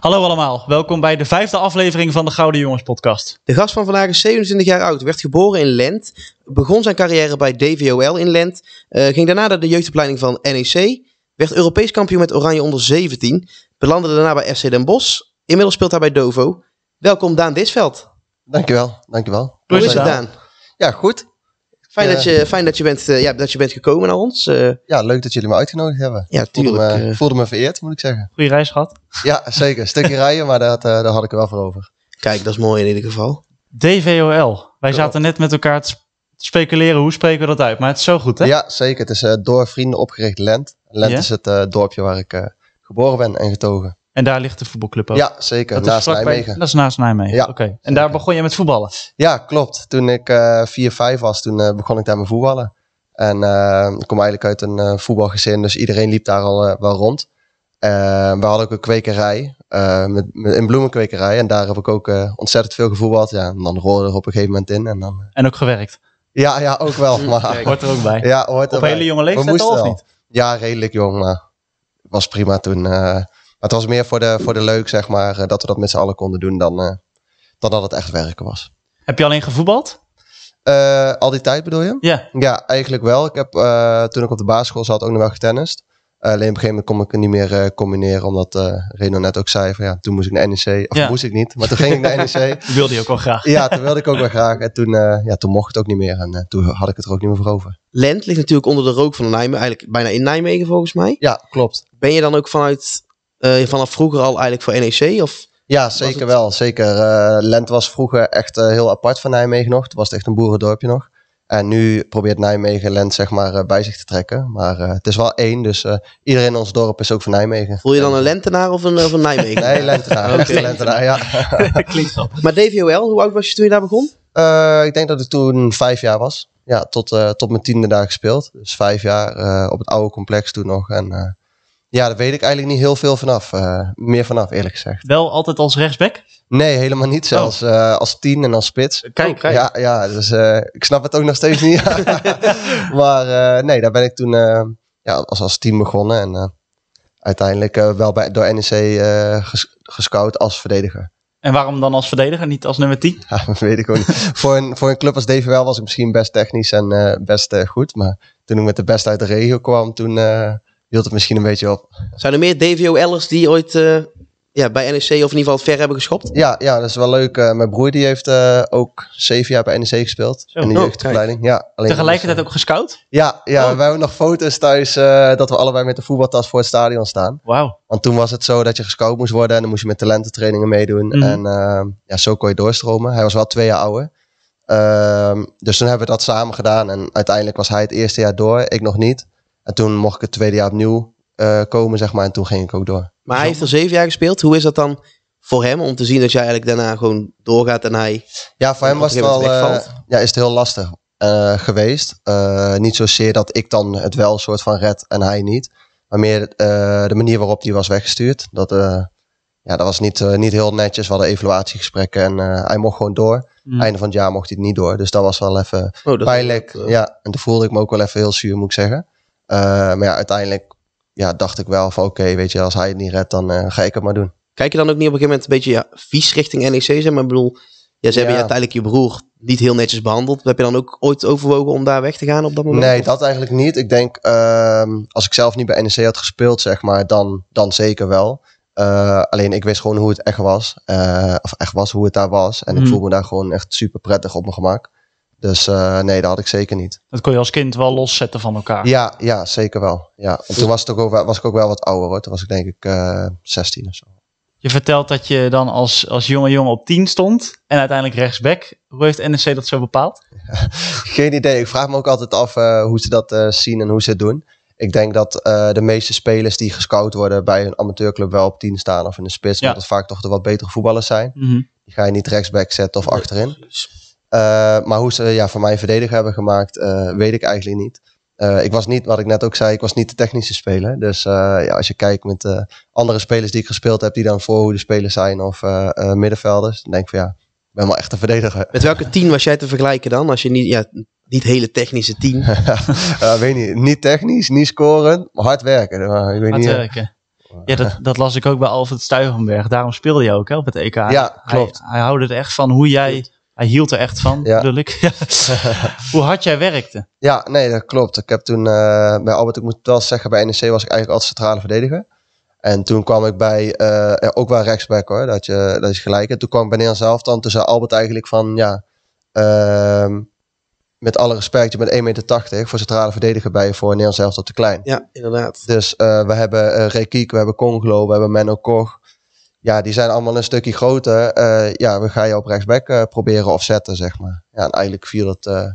Hallo allemaal, welkom bij de vijfde aflevering van de Gouden Jongens podcast. De gast van vandaag is 27 jaar oud, werd geboren in Lent, begon zijn carrière bij DVOL in Lent, eh, ging daarna naar de jeugdopleiding van NEC, werd Europees kampioen met Oranje onder 17, belandde daarna bij FC Den Bosch, inmiddels speelt hij bij Dovo. Welkom Daan Disveld. Dankjewel, dankjewel. Hoe is het Daan? Ja, goed. Fijn, dat, je, fijn dat, je bent, eh, ja, dat je bent gekomen naar ons. Eh. ja, leuk dat jullie me uitgenodigd hebben. Ja, tuurlijk. Voelde me, eh. voelde me vereerd, moet ik zeggen. Goede reis gehad. Ja, zeker. stukje rijden, maar dat, daar had ik er wel voor over. Kijk, dat is mooi in ieder geval. DVOL. Wij oh. zaten net met elkaar te speculeren hoe spreken we dat uit, maar het is zo goed, hè? Ja, zeker. Het is door vrienden opgericht Lent. Lent is het dorpje waar ik geboren ben en getogen. En daar ligt de voetbalclub ook? Ja, zeker. Dat naast Nijmegen. Bij, dat is naast Nijmegen. Ja, Oké. En daar begon je met voetballen? Ja, klopt. Toen ik uh, eh, 4-5 was, toen eh, begon ik daar met voetballen. En eh, ik kom eigenlijk uit een voetbalgezin, dus iedereen liep daar al wel rond. we hadden ook een kwekerij, met, met, een bloemenkwekerij. En daar heb ik ook ontzettend veel gevoetbald. Ja, en dan rolde er op een gegeven moment in. En, dan, en ook gewerkt? Ja, ja, ook wel. Maar, hoort er ook bij. Ja, hoort op hele jonge leeftijd al of niet? Ja, redelijk jong, maar was prima toen het was meer voor de, voor de leuk, zeg maar, eh, dat we dat met z'n allen konden doen dan, eh, dan dat het echt werken was. Heb je alleen gevoetbald? Eh, al die tijd bedoel je? Ja. Ja, eigenlijk wel. Ik heb toen ik op de basisschool zat ook nog wel getennist. alleen op een gegeven moment kon ik het niet meer combineren, omdat Reno net ook zei van ja, toen moest ik naar NEC. Of moest ik niet, maar toen ging ik naar NEC. wilde je ook wel graag. ja, toen wilde ik ook wel graag. En toen, ja, toen mocht het ook niet meer en toen had ik het er ook niet meer voor over. Lent ligt natuurlijk onder de rook van Nijmegen, eigenlijk bijna in Nijmegen volgens mij. Ja, klopt. Ben je dan ook vanuit eh, vanaf vroeger al eigenlijk voor NEC? Of ja, zeker wel. Zeker. Uh, Lent was vroeger echt eh, heel apart van Nijmegen nog. Het was echt een boerendorpje nog. En nu probeert Nijmegen Lent zeg maar bij zich te trekken. Maar het is wel één, dus iedereen in ons dorp is ook van Nijmegen. Voel je dan een Lentenaar of een, of Nijmegen? nee, Lentenaar. okay. Lentenaar, ja. Klinkt zo. Maar DVOL, hoe oud was je toen je daar begon? ik denk dat ik toen vijf jaar was. Ja, tot, tot mijn tiende daar gespeeld. Dus vijf jaar op het oude complex toen nog. En ja, daar weet ik eigenlijk niet heel veel vanaf. Uh, meer vanaf, eerlijk gezegd. Wel altijd als rechtsback? Nee, helemaal niet oh. zelfs. Eh, als tien en als spits. Kijk, kijk. Ja, ja dus eh, ik snap het ook nog steeds niet. maar nee, daar ben ik toen ja, als, als team begonnen. En uiteindelijk wel bij, door NEC ges gescout als verdediger. En waarom dan als verdediger, niet als nummer 10? Ja, dat weet ik ook niet. voor, een, voor een club als DVL was ik misschien best technisch en best goed. Maar toen ik met de best uit de regio kwam, toen hield het misschien een beetje op. Zijn er meer DVOL'ers die ooit eh, ja, bij NEC of in ieder geval ver hebben geschopt? Ja, ja dat is wel leuk. Eh, mijn broer die heeft eh, ook zeven jaar bij NEC gespeeld. in de oh, jeugdopleiding. Ja, Tegelijkertijd ook gescout? Ja, ja oh. wij hebben nog foto's thuis dat we allebei met de voetbaltas voor het stadion staan. Wauw. Want toen was het zo dat je gescout moest worden en dan moest je met talententrainingen meedoen. Mhm. En ja, zo kon je doorstromen. Hij was wel twee jaar ouder. Ehm, dus toen hebben we dat samen gedaan. En uiteindelijk was hij het eerste jaar door, ik nog niet. En toen mocht ik het tweede jaar opnieuw eh, komen, zeg maar. En toen ging ik ook door. Maar hij heeft er zeven jaar gespeeld. Hoe is dat dan voor hem om te zien dat jij eigenlijk daarna gewoon doorgaat en hij. Ja, voor hem was het wel. Eh, ja, is het heel lastig eh, geweest. niet zozeer dat ik dan het wel soort van red en hij niet. Maar meer de manier waarop hij was weggestuurd. Dat, ja, dat was niet, niet heel netjes. We hadden evaluatiegesprekken en hij mocht gewoon door. Mm. Einde van het jaar mocht hij het niet door. Dus dat was wel even oh, pijnlijk. ja, en toen voelde ik me ook wel even heel zuur, moet ik zeggen. Eh, maar ja, uiteindelijk ja, dacht ik wel van oké, weet je, als hij het niet redt, dan eh, ga ik het maar doen. Kijk je dan ook niet op een gegeven moment een beetje ja, vies richting NEC zijn? Maar ik bedoel, ja, ze hebben je uiteindelijk je broer niet heel netjes behandeld. Heb je dan ook ooit overwogen om daar weg te gaan op dat moment? Nee, dat eigenlijk niet. Ik denk, ehm, als ik zelf niet bij NEC had gespeeld, zeg maar, dan, dan zeker wel. Eh, alleen ik wist gewoon hoe het echt was. of echt was, hoe het daar was. En ik hmm. voel me daar gewoon echt super prettig op mijn gemak. Dus eh, nee, dat had ik zeker niet. Dat kon je als kind wel loszetten van elkaar? Ja, ja zeker wel. Ja. toen was, het ook wel, was ik ook wel wat ouder hoor. Toen was ik denk ik uh, eh, 16 of zo. Je vertelt dat je dan als, als jonge jongen op 10 stond en uiteindelijk rechtsback. Hoe heeft NEC dat zo bepaald? Geen idee. Ik vraag me ook altijd af eh, hoe ze dat zien en hoe ze het doen. Ik denk dat de meeste spelers die gescout worden bij een amateurclub wel op 10 staan of in de spits. Ja. Omdat het vaak toch de wat betere voetballers zijn. Mhm. Die ga je niet rechtsback zetten of achterin. Eh, maar hoe ze ja, van mij een verdediger hebben gemaakt, eh, weet ik eigenlijk niet. Eh, ik was niet, wat ik net ook zei, ik was niet de technische speler. Dus ja, als je kijkt met andere spelers die ik gespeeld heb, die dan voorhoede spelers zijn of middenvelders, dan denk ik van ja, ik ben wel echt een verdediger. Met welke team was jij te vergelijken dan? Als je niet, ja, niet hele technische team. weet niet, niet technisch, niet scoren, maar hard werken. ik weet hard werken. Ja, dat, dat, las ik ook bij Alfred Stuyvenberg. Daarom speelde je ook hè, op het EK. Ja, klopt. Hij, hij houdt het echt van hoe jij hij hield er echt van, ja. ik. Hoe hard jij werkte. Ja, nee, dat klopt. Ik heb toen eh, bij Albert, ik moet wel zeggen, bij NEC was ik eigenlijk altijd centrale verdediger. En toen kwam ik bij, eh, ook wel rechtsback hoor, dat, je, dat is gelijk. En toen kwam ik bij Nederland zelf dan, toen zei Albert eigenlijk van, ja, ehm, met alle respect, je bent 1,80 meter voor centrale verdediger bij je voor Nederland zelf te klein. Ja, inderdaad. Dus eh, we hebben uh, Rekiek, we hebben Congolo, we hebben Menno ja, die zijn allemaal een stukje groter. Eh, ja, we gaan je op rechtsback eh, proberen of zetten, zeg maar. Ja, en eigenlijk viel dat, eh,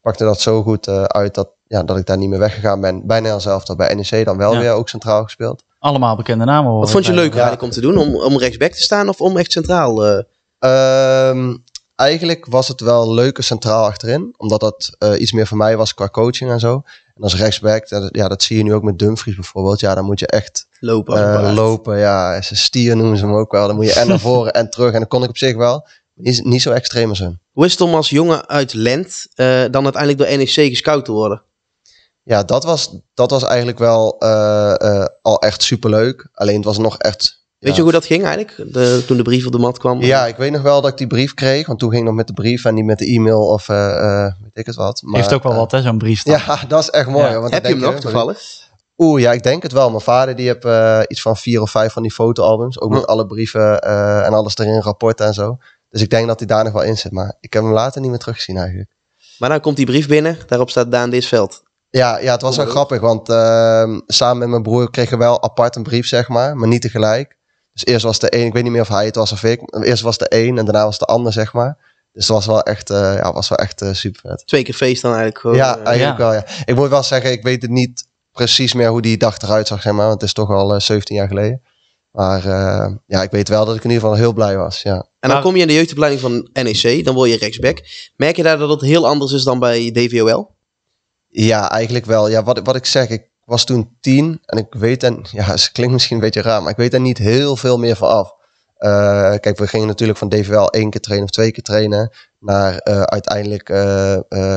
pakte dat zo goed uit dat, ja, dat ik daar niet meer weggegaan ben. Bijna al zelf, dat bij NEC dan wel weer ook centraal gespeeld. Allemaal bekende namen. Hoor. Wat vond je leuker eigenlijk om te doen? Om, om rechtsback te staan of om echt centraal? Ehm, eigenlijk was het wel leuker centraal achterin. Omdat dat iets meer voor mij was qua coaching en zo. En als rechtsback, dat, ja, dat zie je nu ook met Dumfries bijvoorbeeld. Ja, dan moet je echt Lopen eh, Lopen, ja. ze Stier noemen ze hem ook wel. Dan moet je en naar voren en terug. En dat kon ik op zich wel. Is niet zo extreem als hem. Hoe is het om als jongen uit Lent eh, dan uiteindelijk door NEC gescout te worden? Ja, dat was, dat was eigenlijk wel eh, al echt superleuk. Alleen het was nog echt Weet je hoe dat ging eigenlijk? toen de brief op de mat kwam? Ja, ik weet nog wel dat ik die brief kreeg. Want toen ging ik nog met de brief en niet met de e-mail of uh, uh, weet ik het wat. Maar, Heeft ook wel wat, hè, zo'n brief. Ja, dat is echt mooi. Want Heb je hem nog toevallig? Oeh, ja, ik denk het wel. Mijn vader die heeft eh, iets van vier of vijf van die fotoalbums. Ook met alle brieven eh, en alles erin, rapporten en zo. Dus ik denk dat hij daar nog wel in zit. Maar ik heb hem later niet meer teruggezien eigenlijk. Maar dan komt die brief binnen. Daarop staat Daan Disveld. Ja, ja het was wel grappig. Want ehm, samen met mijn broer kregen we wel apart een brief, zeg maar. Maar niet tegelijk. Dus eerst was de een, ik weet niet meer of hij het was of ik. Eerst was de een en daarna was de ander, zeg maar. Dus het was wel echt, eh, ja, was wel echt super vet. Twee keer feest dan eigenlijk gewoon. Ja, eigenlijk wel. Ja. Ik moet wel zeggen, ik weet het niet precies meer hoe die dag eruit zag, zeg maar. Want het is toch al 17 eh, jaar geleden. Maar eh, ja, ik weet wel dat ik in ieder geval heel blij was. Ja. En dan kom je in de jeugdopleiding van NEC, dan word je rechtsback. Merk je daar dat het heel anders is dan bij DVOL? Ja, eigenlijk wel. Ja, wat, wat ik zeg, ik was toen tien en ik weet en ja, het klinkt misschien een beetje raar, maar ik weet er niet heel veel meer van af. Eh, kijk, we gingen natuurlijk van DVL één keer trainen of twee keer trainen, naar uiteindelijk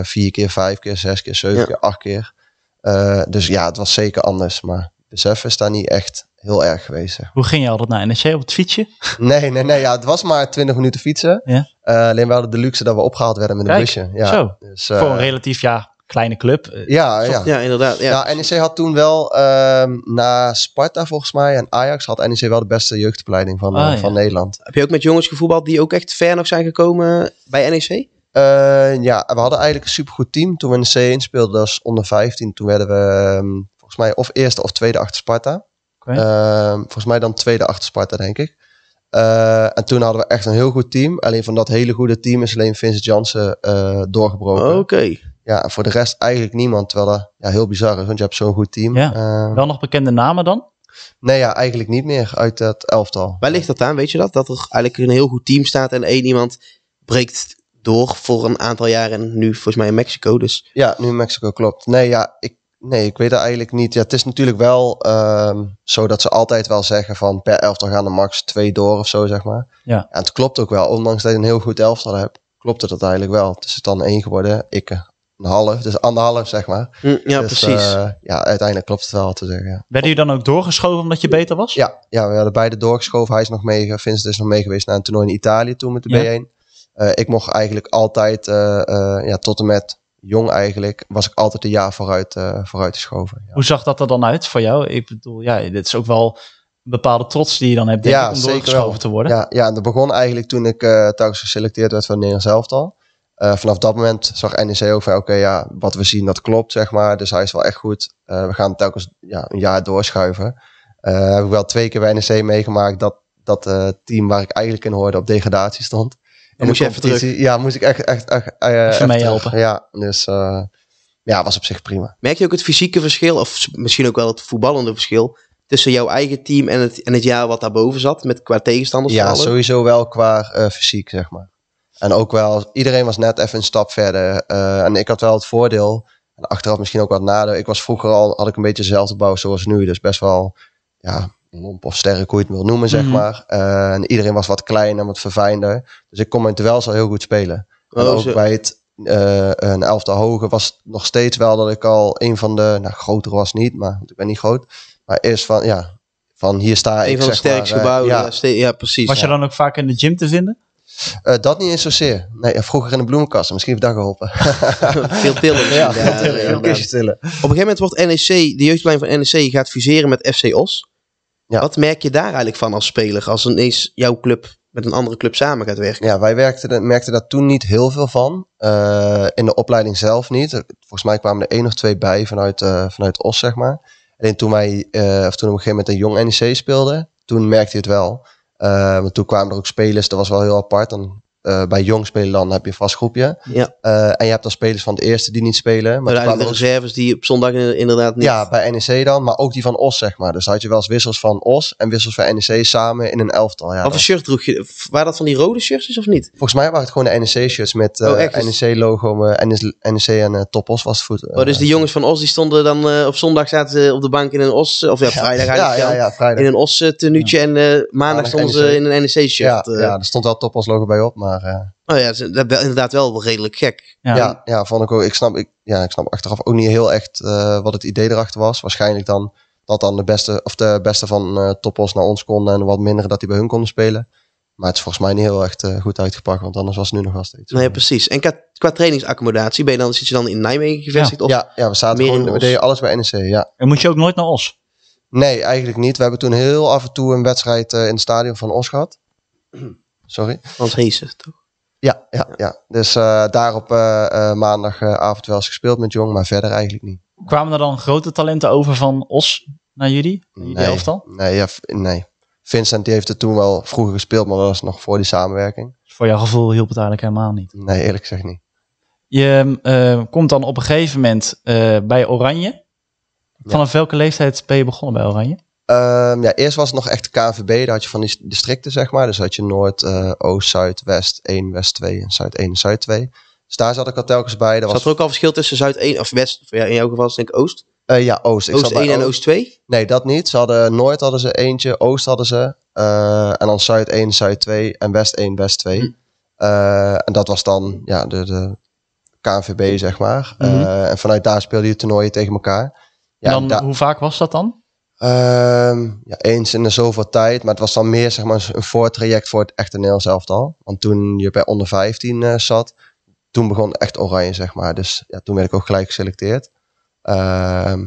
vier keer, vijf keer, zes keer, zeven keer, acht keer. Eh, dus ja, het was zeker anders. Maar besef is daar niet echt heel erg geweest. Hoe ging je altijd naar NEC op het fietsje? Nee, nee, nee. Ja, het was maar 20 minuten fietsen. Ja. Uh, alleen we hadden de luxe dat we opgehaald werden met een busje. Ja, zo. Dus, eh, Voor een relatief ja, kleine club. ja, ja. ja, inderdaad. Ja. NEC had toen wel ehm, na Sparta volgens mij en Ajax had NEC wel de beste jeugdopleiding van, ah, van Nederland. Heb je ook met jongens gevoetbald die ook echt ver nog zijn gekomen bij NEC? Ehm, ja, we hadden eigenlijk een supergoed team. Toen we in de C1 speelden, dat was onder 15. Toen werden we ehm, volgens mij of eerste of tweede achter Sparta. Ehm, volgens mij dan tweede achter Sparta, denk ik. Eh, en toen hadden we echt een heel goed team. Alleen van dat hele goede team is alleen Vincent Jansen eh, doorgebroken. Oké. Ja, en voor de rest eigenlijk niemand. Terwijl dat ja, heel bizar is, want je hebt zo'n goed team. Ja. Wel nog bekende namen dan? Nee, ja, eigenlijk niet meer uit dat elftal. Waar ligt dat aan, weet je dat? Dat er eigenlijk een heel goed team staat en één iemand breekt door voor een aantal jaren. nu volgens mij in Mexico. Dus. Ja, nu Mexico klopt. Nee, ja, ik, nee, ik weet dat eigenlijk niet. Ja, het is natuurlijk wel ehm, zo dat ze altijd wel zeggen van per elftal gaan er max twee door of zo, zeg maar. Ja. En het klopt ook wel. Ondanks dat je een heel goed elftal hebt, klopt het eigenlijk wel. Het is het dan één geworden. Ik een half, dus anderhalf zeg maar. Mm, ja, dus, precies. Eh, ja, uiteindelijk klopt het wel te zeggen. Ja. Werden jullie dan ook doorgeschoven omdat je beter was? Ja, ja we hadden beide doorgeschoven. Hij is nog mee, Vincent is nog mee geweest naar een toernooi in Italië toen met de B1. Eh, ik mocht eigenlijk altijd, eh, eh, ja, tot en met jong eigenlijk, was ik altijd een jaar vooruit, vooruit geschoven. Hoe zag dat er dan uit voor jou? Ik bedoel, ja, dit is ook wel een bepaalde trots die je dan hebt denk ja, ik, om doorgeschoven wel. te worden. Ja, ja, en dat begon eigenlijk toen ik telkens geselecteerd werd voor Nederlands elftal. vanaf dat moment zag NEC ook oké, ja, wat we zien, dat klopt, zeg maar. Dus hij is wel echt goed. we gaan telkens ja, een jaar doorschuiven. heb ik wel twee keer bij NEC meegemaakt dat dat team waar ik eigenlijk in hoorde op degradatie stond dan moest je even Ja, moest ik echt, echt, echt, eh, mee helpen. Ja, dus eh, ja, was op zich prima. Merk je ook het fysieke verschil, of misschien ook wel het voetballende verschil, tussen jouw eigen team en het, en het jaar wat daarboven zat, met, qua tegenstanders? Ja, sowieso wel qua eh, fysiek, zeg maar. En ook wel, iedereen was net even een stap verder. en ik had wel het voordeel, en achteraf misschien ook wat nadeel. Ik was vroeger al, had ik een beetje dezelfde bouw zoals nu, dus best wel, ja, lomp of sterk, hoe je het wil noemen, zeg mhm. maar. Eh, en iedereen was wat kleiner, wat verfijnder. Dus ik kon mijn wel al heel goed spelen. ook bij het uh, een hoge was nog steeds wel dat ik al een van de, nou groter was niet, maar ik ben niet groot. Maar eerst van, ja, van hier sta ik. Een van de sterkste eh, gebouwen, ja. Ja, precies. Was je dan ook vaak in de gym te vinden? dat niet eens zozeer. Nee, vroeger in de bloemenkast. Misschien heeft dat geholpen. veel tillen. Ja, Op een gegeven moment wordt NEC, de jeugdlijn van NEC gaat fuseren met FC Os. Ja. Wat merk je daar eigenlijk van als speler als ineens jouw club met een andere club samen gaat werken? Ja, wij werkten, merkten daar toen niet heel veel van. Uh, in de opleiding zelf niet. Volgens mij kwamen er één of twee bij vanuit, uh, vanuit OS, zeg maar. Alleen toen wij, eh, of toen op een gegeven moment een jong NEC speelden toen merkte je het wel. want toen kwamen er ook spelers, dat was wel heel apart. Dan eh, bij jong spelen dan heb je een vast groepje. Ja. Eh, en je hebt dan spelers van het eerste die niet spelen. Maar de reserves die op zondag inderdaad niet. Ja, bij NEC dan, maar ook die van Os, zeg maar. Dus had je wel eens wissels van Os en wissels van NEC samen in een elftal. Ja, of een shirt droeg je? Waar dat van die rode shirts of niet? Volgens mij waren het gewoon de NEC-shirts met uh, eh, oh, NEC-logo. NEC e en Top Os was het goed. oh, dus de jongens van Os die stonden dan op zondag zaten op de bank in een Os. Of ja, vrijdag Ja, vrijdag. In een Os tenuutje en maandag, stonden ze e in een NEC-shirt. Ja, er stond wel Top Os logo bij op, maar maar, eh, nou ja, dat is inderdaad wel redelijk gek. Ja, ja, vond ik ook. Ik snap, ik, ja, ik snap achteraf ook niet heel echt eh, wat het idee erachter was. Waarschijnlijk dan dat dan de beste, of de beste van eh, toppos naar ons konden en wat minder dat die bij hun konden spelen. Maar het is volgens mij niet heel echt goed uitgepakt, want anders was het nu nog wel steeds. Nee, precies. En qua, trainingsaccommodatie, ben je dan, zit je dan in Nijmegen gevestigd? Ja, of ja, ja we zaten gewoon, we deden alles bij NEC, ja. En moet je ook nooit naar Os? Nee, eigenlijk niet. We hebben toen heel af en toe een wedstrijd in het stadion van Os gehad. Sorry? Hans heese toch? Ja, ja, ja. dus eh, daarop eh, eh, maandagavond wel eens gespeeld met Jong, maar verder eigenlijk niet. Kwamen er dan grote talenten over van Os naar jullie? Naar jullie nee, Nee, ja, nee, Vincent die heeft het toen wel vroeger gespeeld, maar dat was nog voor die samenwerking. voor jouw gevoel hielp het eigenlijk helemaal niet? Nee, eerlijk gezegd niet. Je komt dan op een gegeven moment bij Oranje. Vanaf welke leeftijd ben je begonnen bij Oranje? Um, ja, eerst was het nog echt KNVB. Daar had je van die districten, zeg maar. Dus had je Noord, uh, Oost, Zuid, West 1, West 2 en Zuid 1 en Zuid 2. Dus daar zat ik al telkens bij. Er zat was... er ook al verschil tussen Zuid 1 of West? Ja, in jouw geval is denk ik Oost. Uh, ja, Oost. Ik Oost 1 en Oost 2? Nee, dat niet. Ze hadden Noord hadden ze eentje, Oost hadden ze. Uh, en dan Zuid 1, Zuid 2 en West 1, West 2. Hm. en dat was dan ja, de, de KNVB, zeg maar. Mm en vanuit daar speelden je toernooien tegen elkaar. Ja, dan, en hoe vaak was dat dan? Um, ja, eens in de zoveel tijd. Maar het was dan meer zeg maar, een voortraject voor het echte Nederlands elftal. Want toen je bij onder 15 eh, zat, toen begon echt oranje, zeg maar. Dus ja, toen werd ik ook gelijk geselecteerd. Ehm,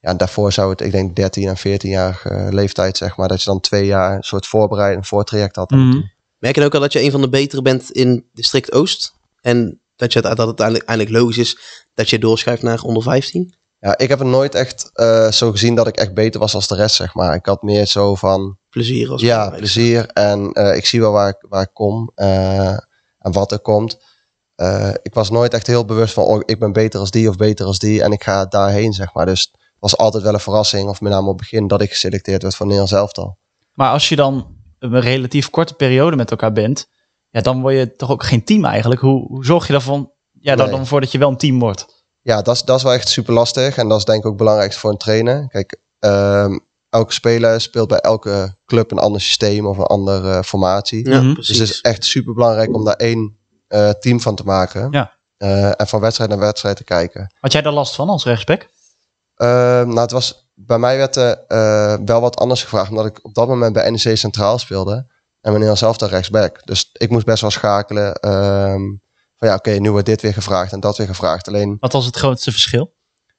ja, daarvoor zou het, ik denk, 13 en 14-jarige eh, leeftijd, zeg maar, dat je dan twee jaar een soort voorbereiding, een voortraject had. Mhm. Merk je ook al dat je een van de betere bent in district Oost? En dat, je, dat het uiteindelijk logisch is dat je doorschuift naar onder 15? Ja, ik heb het nooit echt eh, zo gezien dat ik echt beter was als de rest, zeg maar. Ik had meer zo van... Plezier als Ja, plezier. En eh, ik zie wel waar ik, waar ik kom eh, en wat er komt. ik was nooit echt heel bewust van, oh, ik ben beter als die of beter als die. En ik ga daarheen, zeg maar. Dus het was altijd wel een verrassing, of met name op het begin, dat ik geselecteerd werd voor Nederlands elftal. Maar als je dan een relatief korte periode met elkaar bent, ja, dan word je toch ook geen team eigenlijk. Hoe, zorg je daarvan, ja, dan voor dat je wel een team wordt? Ja, dat is, dat is wel echt super lastig. En dat is denk ik ook belangrijk voor een trainer. Kijk, ehm, elke speler speelt bij elke club een ander systeem of een andere eh, formatie. Ja, mhm. dus het is echt super belangrijk om daar één eh, team van te maken. Ja. Eh, en van wedstrijd naar wedstrijd te kijken. Had jij daar last van als rechtsback? Ehm, nou, het was, bij mij werd er wel wat anders gevraagd, omdat ik op dat moment bij NEC Centraal speelde. En meneer zelf daar rechtsback. Dus ik moest best wel schakelen. Ehm, van ja, oké, nu wordt dit weer gevraagd en dat weer gevraagd. Alleen, Wat was het grootste verschil?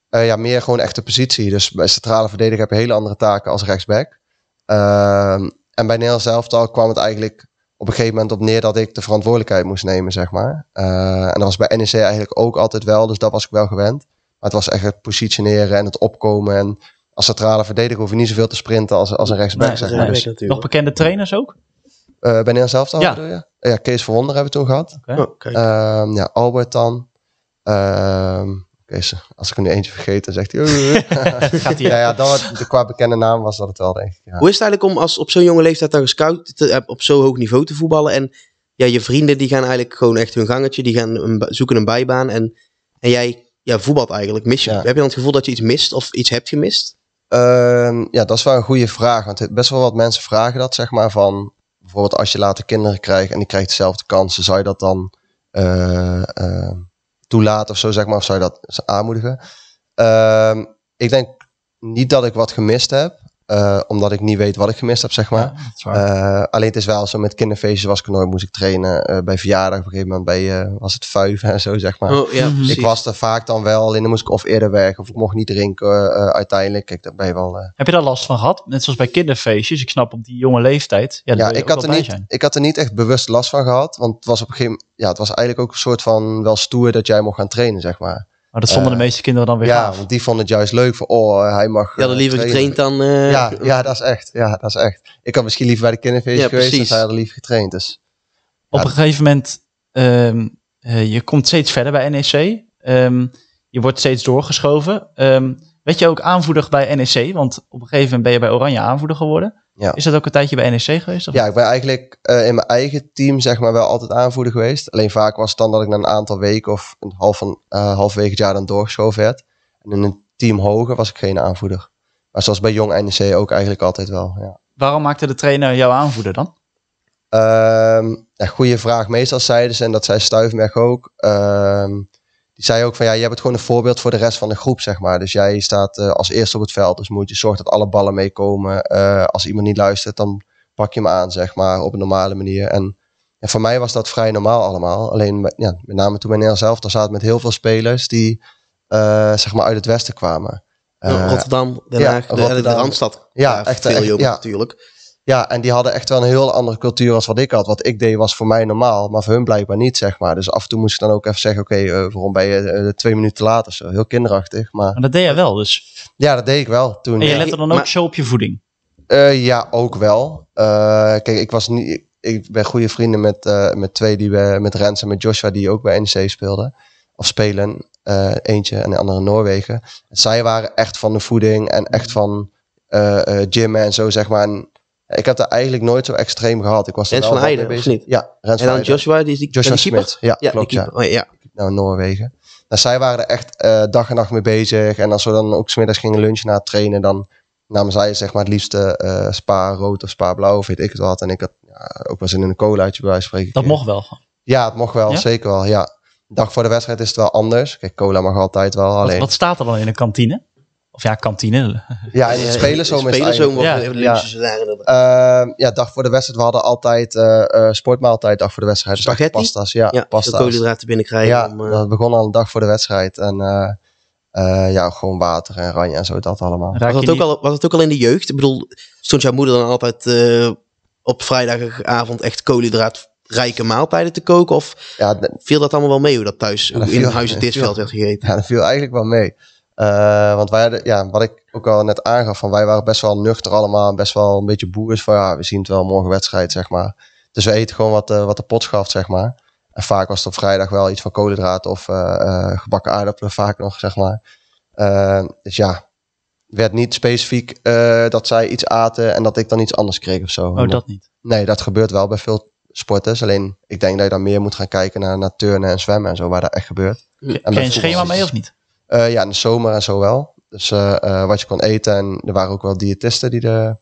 Eh, ja, meer gewoon echt de positie. Dus bij centrale verdediger heb je hele andere taken als rechtsback. Ehm, en bij zelf al kwam het eigenlijk op een gegeven moment op neer dat ik de verantwoordelijkheid moest nemen, zeg maar. Eh, en dat was bij NEC eigenlijk ook altijd wel, dus dat was ik wel gewend. Maar het was echt het positioneren en het opkomen. En als centrale verdediger hoef je niet zoveel te sprinten als, als een rechtsback. zeg maar. dus, nog bekende trainers ook? Eh, ben je zelf dan, ja. je? Ja, Kees Verwonder hebben we toen gehad. Oh, ehm, ja, Albert dan. Ehm, Kees, als ik er nu eentje vergeet, dan zegt hij... ja, ja, dan de qua bekende naam was dat het wel, denk ik. Ja. Hoe is het eigenlijk om als, op zo'n jonge leeftijd dan gescout eh, op zo'n hoog niveau te voetballen? En ja, je vrienden die gaan eigenlijk gewoon echt hun gangetje. Die gaan zoeken een bijbaan. En, en jij ja, voetbalt eigenlijk. Mis je, Heb je dan het gevoel dat je iets mist of iets hebt gemist? Ehm, ja, dat is wel een goede vraag. Want best wel wat mensen vragen dat, zeg maar, van bijvoorbeeld als je later kinderen krijgt en die krijgt dezelfde kansen, zou je dat dan eh, eh, toelaten of zo, zeg maar, of zou je dat aanmoedigen? Ehm, ik denk niet dat ik wat gemist heb. Eh, omdat ik niet weet wat ik gemist heb, zeg maar. Ja, eh, alleen het is wel zo, met kinderfeestjes was ik nooit, moest ik trainen. Eh, bij verjaardag op een gegeven moment bij, was het vijf en zo, zeg maar. Oh, mhm. ik was er vaak dan wel, in dan moest ik of eerder weg of ik mocht niet drinken uiteindelijk. Kijk, daar ben je wel... Heb je daar last van gehad? Net zoals bij kinderfeestjes, ik snap op die jonge leeftijd. Ja, ik, had er niet, ik had er niet echt bewust last van gehad, want het was op een gegeven Ja, het was eigenlijk ook een soort van wel stoer dat jij mocht gaan trainen, zeg maar. Maar dat vonden eh, de meeste kinderen dan weer Ja, want die vonden het juist leuk. Van, oh, hij mag... Ja, hadden eh, liever getraind dan... Eh, ja, ja, dat is echt. Ja, dat is echt. Ik had misschien liever bij de kinderfeestjes. ja, geweest. Precies. Hij liever getraind. Dus, Op een gegeven moment... Ehm, je komt steeds verder bij NEC. Ehm, je wordt steeds doorgeschoven. Um, weet je ook aanvoerder bij NEC? Want op een gegeven moment ben je bij Oranje aanvoerder geworden. Ja. Is dat ook een tijdje bij NEC geweest? Ja, ik ben eigenlijk eh, in mijn eigen team zeg maar wel altijd aanvoerder geweest. Alleen vaak was het dan dat ik na een aantal weken of een half van, uh, het jaar dan doorgeschoven werd. En in een team hoger was ik geen aanvoerder. Maar zoals bij jong NEC ook eigenlijk altijd wel, ja. Waarom maakte de trainer jou aanvoerder dan? Ehm, goede vraag. Meestal zeiden ze, en dat zei Stuifmerg ook... Ehm, die zei ook van ja, je hebt gewoon een voorbeeld voor de rest van de groep, zeg maar. Dus jij staat eh, als eerste op het veld, dus moet je zorgen dat alle ballen meekomen. Eh, als iemand niet luistert, dan pak je hem aan, zeg maar, op een normale manier. En, voor mij was dat vrij normaal allemaal. Alleen ja, met name toen mijn Nederland zelf, daar zaten met heel veel spelers die eh, zeg maar uit het westen kwamen. Rotterdam, Den Haag, de, Rotterdam. Randstad. Ja, echt veel jongens ja. natuurlijk. Ja, en die hadden echt wel een heel andere cultuur als wat ik had. Wat ik deed was voor mij normaal, maar voor hun blijkbaar niet, zeg maar. Dus af en toe moest ik dan ook even zeggen, oké, eh, waarom ben je eh, twee minuten later zo? Heel kinderachtig, maar... dat deed jij wel dus? Ja, dat deed ik wel toen. En je lette dan ook maar... zo op je voeding? Eh, ja, ook wel. kijk, ik was niet... Ik ben goede vrienden met, met twee die we, met Rens en met Joshua, die ook bij NEC speelden. Of spelen. eentje en de andere Noorwegen. Zij waren echt van de voeding en echt van uh, en zo, zeg maar. Ik heb dat eigenlijk nooit zo extreem gehad. Ik was Rens van Heijden, bezig. Ja, Rens En dan Joshua, die is die, Joshua die ja, klopt, ja. Oh, ja. Nou, Noorwegen. Nou, zij waren er echt uh, dag en nacht mee bezig. En als we dan ook smiddags gingen lunchen na het trainen, dan namen zij zeg maar het liefste uh, eh, spa rood of spa blauw of weet ik het wat. En ik had ja, ook wel zin in een colaatje bij wijze van spreken. Dat mocht wel? Ja, het mocht wel, zeker wel, ja. Dag voor de wedstrijd is het wel anders. Kijk, cola mag altijd wel. Alleen... Wat, staat er dan in de kantine? Of ja, kantine. Ja, en spelen zo ja. Ja. Ehm, ja, dag voor de wedstrijd. We hadden altijd eh, eh, sportmaaltijd, dag voor de wedstrijd. Spaghetti? pasta's, ja. ja pasta's. koolhydraten binnenkrijgen. Ja, eh, dat begon al een dag voor de wedstrijd. En ja, gewoon water en ranje en zo, dat allemaal. Was dat, ook al, was dat ook al in de jeugd? Ik bedoel, stond jouw moeder dan altijd op vrijdagavond echt koolhydraat rijke maaltijden te koken? Of ja, viel dat allemaal wel mee hoe dat thuis ja, dat in huis het disveld werd gegeten? Ja, dat viel eigenlijk wel mee. Eh, want wij, ja, wat ik ook al net aangaf, van wij waren best wel nuchter allemaal. Best wel een beetje boers van ja, we zien het wel morgen wedstrijd, zeg maar. Dus we eten gewoon wat, uh, wat de pot schaft, zeg maar. En vaak was het op vrijdag wel iets van koolhydraten of eh, gebakken aardappelen vaak nog, zeg maar. dus ja, werd niet specifiek dat zij iets aten en dat ik dan iets anders kreeg of zo. Oh, dat niet? Nee, dat gebeurt wel bij veel sporters. Alleen ik denk dat je dan meer moet gaan kijken naar, naar turnen en zwemmen en zo, waar dat echt gebeurt. Krijg je een schema mee of niet? Eh, ja, in de zomer en zo wel. Dus eh, eh, wat je kon eten. En er waren ook wel diëtisten die de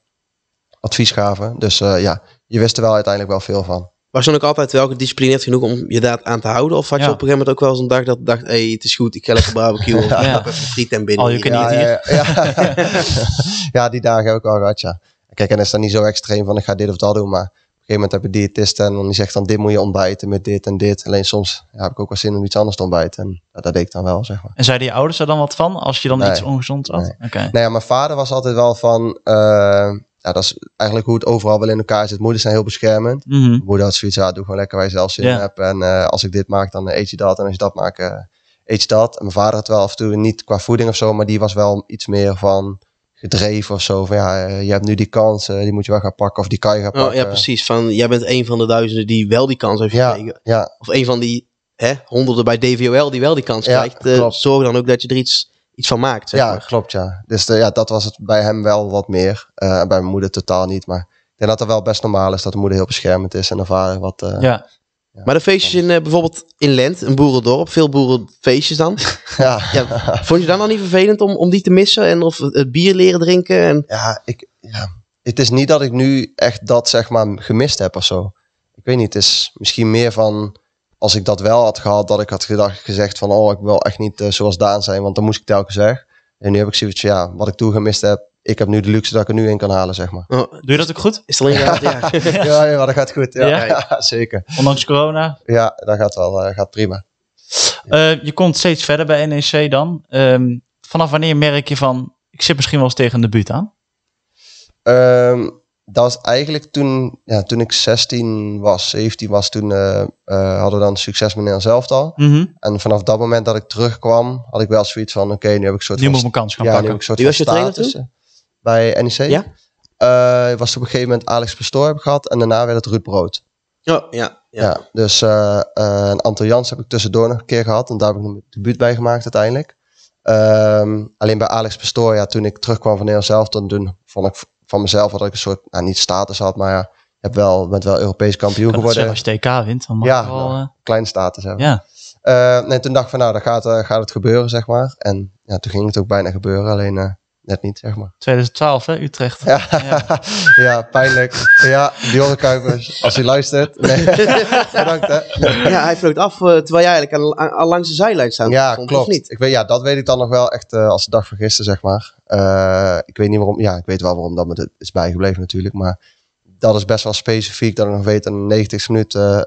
advies gaven. Dus ja, je wist er wel uiteindelijk wel veel van. Was je ook altijd wel gedisciplineerd genoeg om je daad aan te houden? Of had je op een gegeven moment ook wel eens een dag dat dacht, hey, het is goed, ik ga lekker barbecue of ja. even friet en binnen. je ja, ja, ja, die dagen heb ik al gehad, ja. Kijk, en is dan niet zo extreem van ik ga dit of dat doen, maar gegeven moment heb je diëtisten en die zegt dan dit moet je ontbijten met dit en dit. Alleen soms ja, heb ik ook wel zin om iets anders te ontbijten. En dat deed ik dan wel, zeg maar. En zeiden je ouders er dan wat van als je dan iets ongezond had? Nee. Nou ja, mijn vader was altijd wel van... Uh, ja, dat is eigenlijk hoe het overal wel in elkaar zit. Moeders zijn heel beschermend. Mm Moeder had zoiets, ja, doe gewoon lekker waar je zelf zin in hebt. En eh, als ik dit maak, dan eet je dat. En als je dat maakt, eh, eet je dat. En mijn vader had wel af en toe niet qua voeding of zo, maar die was wel iets meer van gedreven of zo. Van ja, eh, je hebt nu die kans, eh, die moet je wel gaan pakken of die kan je gaan oh, pakken. ja, precies. Van, jij bent een van de duizenden die wel die kans heeft gekregen. Ja, ja. Of een van die hè, honderden bij DVOL die wel die kans krijgt. Eh, zorg dan ook dat je er iets, iets van maakt. ja, klopt ja. Dus de, ja, dat was het bij hem wel wat meer. bij mijn moeder totaal niet. Maar ik denk dat dat wel best normaal is dat de moeder heel beschermend is en de vader wat, ja. Maar de feestjes in eh, bijvoorbeeld in Lent, een boerendorp, veel boerenfeestjes dan. Ja. vond je dan al niet vervelend om, om die te missen en of het bier leren drinken? En... Ja, ik, ja, het is niet dat ik nu echt dat zeg maar gemist heb of zo. Ik weet niet, het is misschien meer van als ik dat wel had gehad, dat ik had gedacht, gezegd van oh, ik wil echt niet eh, zoals Daan zijn, want dan moest ik telkens weg. En nu heb ik zoiets ja, wat ik toen gemist heb, ik heb nu de luxe dat ik er nu in kan halen, zeg maar. Oh, doe je dat ook goed? Is alleen ja. Ja. ja, ja, dat gaat goed. Ja, zeker. Ondanks corona? Ja, dat gaat wel, eh, gaat prima. Eh, je komt steeds verder bij NEC dan. Ehm, vanaf wanneer merk je van, ik zit misschien wel eens tegen de buurt aan? Ehm, dat was eigenlijk toen, ja, toen ik 16 was, 17 was, toen eh, hadden we dan succes met Nederland zelf al. Mhm. En vanaf dat moment dat ik terugkwam, had ik wel zoiets van, oké, nu heb ik een soort nu moet mijn kans gaan ja, pakken. Nu, heb ik een soort Wie was je trainer bij NEC. Ja. Uh, was op een gegeven moment Alex Pastoor heb ik gehad en daarna werd het Ruud Brood. Oh, ja, ja. ja dus eh, eh, een Anto Jans heb ik tussendoor nog een keer gehad en daar heb ik mijn debuut bij gemaakt uiteindelijk. Ehm, alleen bij Alex Pastoor, ja, toen ik terugkwam van Nederland zelf, dan toen vond ik van mezelf dat ik een soort, nou niet status had, maar ja, heb wel, bent wel Europees kampioen geworden. Als je TK wint, dan mag ja, wel... Nou, kleine status hebben. Ja. nee, toen dacht ik van nou, dan gaat, gaat het gebeuren, zeg maar. En ja, toen ging het ook bijna gebeuren. Alleen net niet, zeg maar. 2012, hè, Utrecht. Ja, ja. pijnlijk. Ja, Dior Kuipers, als hij luistert. Bedankt, hè. Ja, hij vloot af eh, terwijl jij eigenlijk al langs de zijlijn staat. Ja, klopt. niet? Ik weet, ja, dat weet ik dan nog wel echt eh, als de dag van gisteren, zeg maar. Eh, ik weet niet waarom, ja, ik weet wel waarom dat me is bijgebleven natuurlijk, maar dat is best wel specifiek dat ik nog weet 90 minuten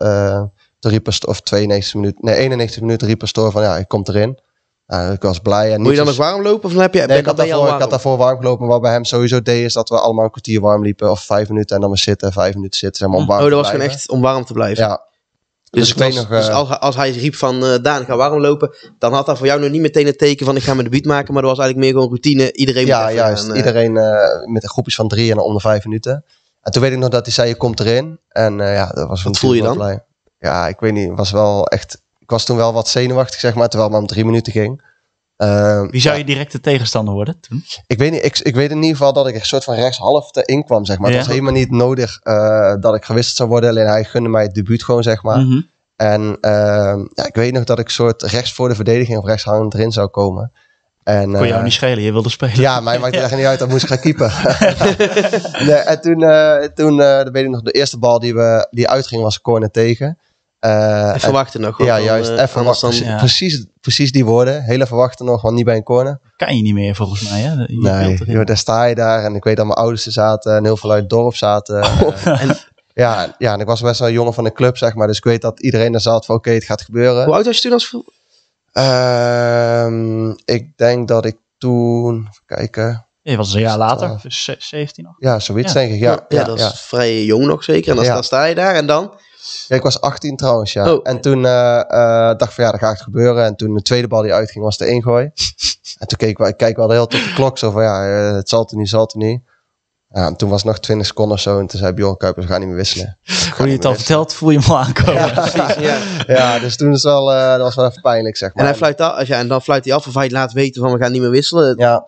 de riep of 92 minuten, nee, 91 minuten riep van ja, ik kom erin. Nou, ik was blij. En Moet je dan nog warm lopen of heb je, ik, had daarvoor, warm? ik had daarvoor warm gelopen. Maar wat bij hem sowieso deed is dat we allemaal een kwartier warm liepen. Of vijf minuten en dan maar zitten. Vijf minuten zitten zeg maar, om hm. warm oh, dat was gewoon echt om warm te blijven? Ja. Dus, dus ik weet nog, dus eh, als, hij riep van eh, Daan, ga warm lopen. Dan had dat voor jou nog niet meteen het teken van ik ga mijn debuut maken. Maar dat was eigenlijk meer gewoon routine. Iedereen Ja, moet juist. Ja, uh... Eh, iedereen met een groepjes van drie en om de vijf minuten. En toen weet ik nog dat hij zei je komt erin. En ja, dat was Wat voel je dan? Blij. Ja, ik weet niet. was wel echt ik was toen wel wat zenuwachtig, zeg maar, terwijl het maar om drie minuten ging. Ehm, Wie zou je directe tegenstander worden toen? Ik weet, niet, ik, ik weet in ieder geval dat ik een soort van rechtshalf erin kwam, zeg maar. Ja. Het was helemaal niet nodig eh, dat ik gewisseld zou worden. Alleen hij gunde mij het debuut gewoon, zeg maar. Mhm. En ehm, ja, ik weet nog dat ik soort rechts voor de verdediging of rechtshangend erin zou komen. En, Kon jou eh, niet schelen, je wilde spelen. Ja, mij maakt het echt niet uit, dat moest ik gaan keeper. nee, en toen, eh, toen weet ik nog, de eerste bal die, we, die uitging was corner tegen. Uh, even wachten nog. Ja, juist. Eh, even wachten. Precies, precies die woorden. Hele verwachten nog, want niet bij een corner. Kan je niet meer volgens mij. nee, joh, daar sta je daar. En ik weet dat mijn ouders er zaten. En heel veel uit het dorp zaten. Oh, oh. Eh, en, ja, ja, en ik was best wel een jongen van de club, zeg maar. Dus ik weet dat iedereen er zat van oké, het gaat gebeuren. Hoe oud was je toen als... Ehm, ik denk dat ik toen... Even kijken... Je was een jaar later, 17 nog. Ja, zoiets denk ik, ja. Ja, dat is vrij jong nog zeker. En dan sta je daar en dan... Ja, ik was 18 trouwens, ja. Oh. En toen eh, eh, dacht ik van ja, dat gaat gebeuren. En toen de tweede bal die uitging was de ingooi. en toen keek ik, kijk wel heel tot de klok. Zo van ja, eh, het zal het niet, zal het niet. Ja, en toen was het nog 20 seconden of zo. En toen zei Bjorn Kuipers, we gaan niet meer wisselen. Hoe je het al vertelt, voel je hem al aankomen. Ja, precies, ja. ja. dus toen is wel, dat was wel even pijnlijk, zeg maar. En, hij fluit af, jij en dan fluit hij af of hij laat weten van, we gaan niet meer wisselen. Ja.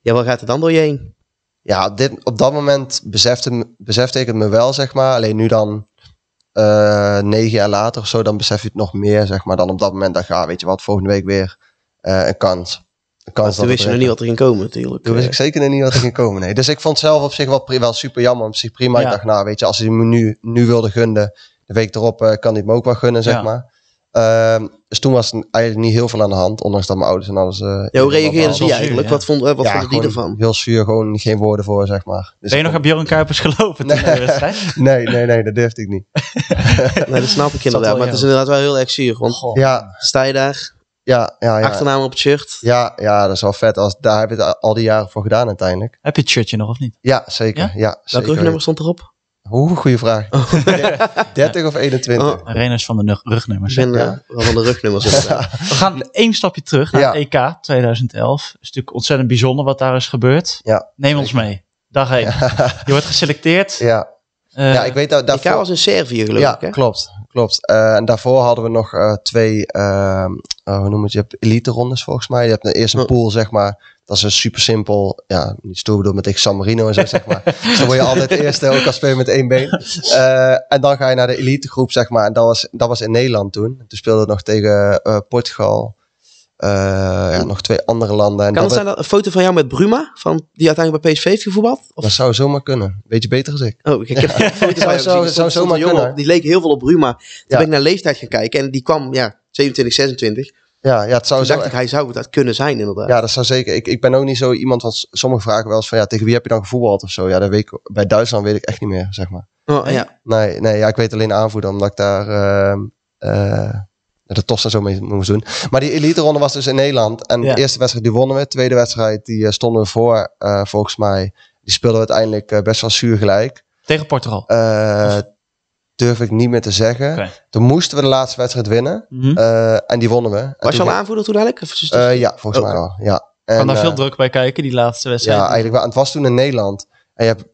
Ja, wat gaat het dan door je heen? Ja, dit, op dat moment besefte, besefte ik het me wel, zeg maar. Alleen nu dan eh, negen jaar later of zo, dan besef je het nog meer, zeg maar, dan op dat moment. Dan ga, ah, weet je wat, volgende week weer eh, een kans. kans toen wist je nog niet wat er ging komen, natuurlijk. Toen wist ik zeker nog niet wat er ging komen, nee. Dus ik vond het zelf op zich wel, wel super jammer, op zich prima. Ik dacht, nou, weet je, als hij me nu, nu wilde gunnen, de week erop eh, kan hij me ook wel gunnen, zeg ja. maar. Ehm, dus toen was eigenlijk niet heel veel aan de hand, ondanks dat mijn ouders en alles. Eh, ja, hoe reageerden ze eigenlijk? Wat, vond, wat vonden die ervan? Heel zuur, gewoon geen woorden voor, zeg maar. Dus ben je nog op Bjorn Kuipers gelopen nee. nee, nee, nee, dat durfde ik niet. nee, dat snap ik inderdaad. Maar het is inderdaad wel heel erg zuur. Want ja. sta je daar, ja, ja, ja. Achternaam op het shirt. Ja, ja, dat is wel vet. Als, daar heb je het al die jaren voor gedaan uiteindelijk. Heb je het shirtje nog of niet? Ja, zeker. Ja? ja Welk rugnummer stond erop? Hoe? Goede vraag. 30 of 21? Oh. Renners eh, van de rugnummers. Ben, Van de rugnummers. We gaan één stapje terug naar EK 2011. Het is natuurlijk ontzettend bijzonder wat daar is gebeurd. Ja. Neem ons mee. Dag één. Je wordt geselecteerd. Ja. Eh, ja, ik weet dat daarvoor... was in Servië geloof Ja, klopt. Klopt. Eh, en daarvoor hadden we nog eh, twee, ehm, eh, hoe noem het, je elite rondes volgens mij. Je hebt eerst een oh. pool, zeg maar. Dat is een super simpel, ja, niet stoer bedoeld met ik San Marino en zo, zeg maar. zo dus word je altijd eerste, ook als speler met één been. en dan ga je naar de elite groep, zeg maar. En dat was, dat was in Nederland toen. Toen speelde het nog tegen Portugal. Eh, ja, nog twee andere landen. En kan dat zijn dat een foto van jou met Bruma, van, die uiteindelijk bij PSV heeft gevoetbald? Of? Dat zou zomaar kunnen. Beetje beter als ik. Oh, ik heb foto's van zou, zou zomaar die leek heel veel op Bruma. Toen ja. ben ik naar leeftijd gaan kijken en die kwam ja, 27, 26. Ja, ja, het zou Toen ik, hij zou dat kunnen zijn inderdaad. Ja, dat zou zeker. Ik, ik ben ook niet zo iemand van sommige vragen wel eens van ja, tegen wie heb je dan gevoetbald of zo. Ja, dat weet bij Duitsland weet ik echt niet meer, zeg maar. Oh, ja. Nee, nee ja, ik weet alleen aanvoer omdat ik daar... Ehm, eh, dat tof en zo mee moest doen. Maar die elite ronde was dus in Nederland. En de eerste wedstrijd die wonnen we. De tweede wedstrijd die eh, stonden we voor, eh, volgens mij. Die speelden we uiteindelijk eh, best wel zuur gelijk. Tegen Portugal? durf ik niet meer te zeggen. Toen moesten we de laatste wedstrijd winnen. Mhm. en die wonnen we. was je al aanvoerder toen eigenlijk? ja, volgens oh. mij wel. Ja. En, daar veel druk bij kijken, die laatste wedstrijd? Ja, eigenlijk wel. En het was toen in Nederland. En je hebt,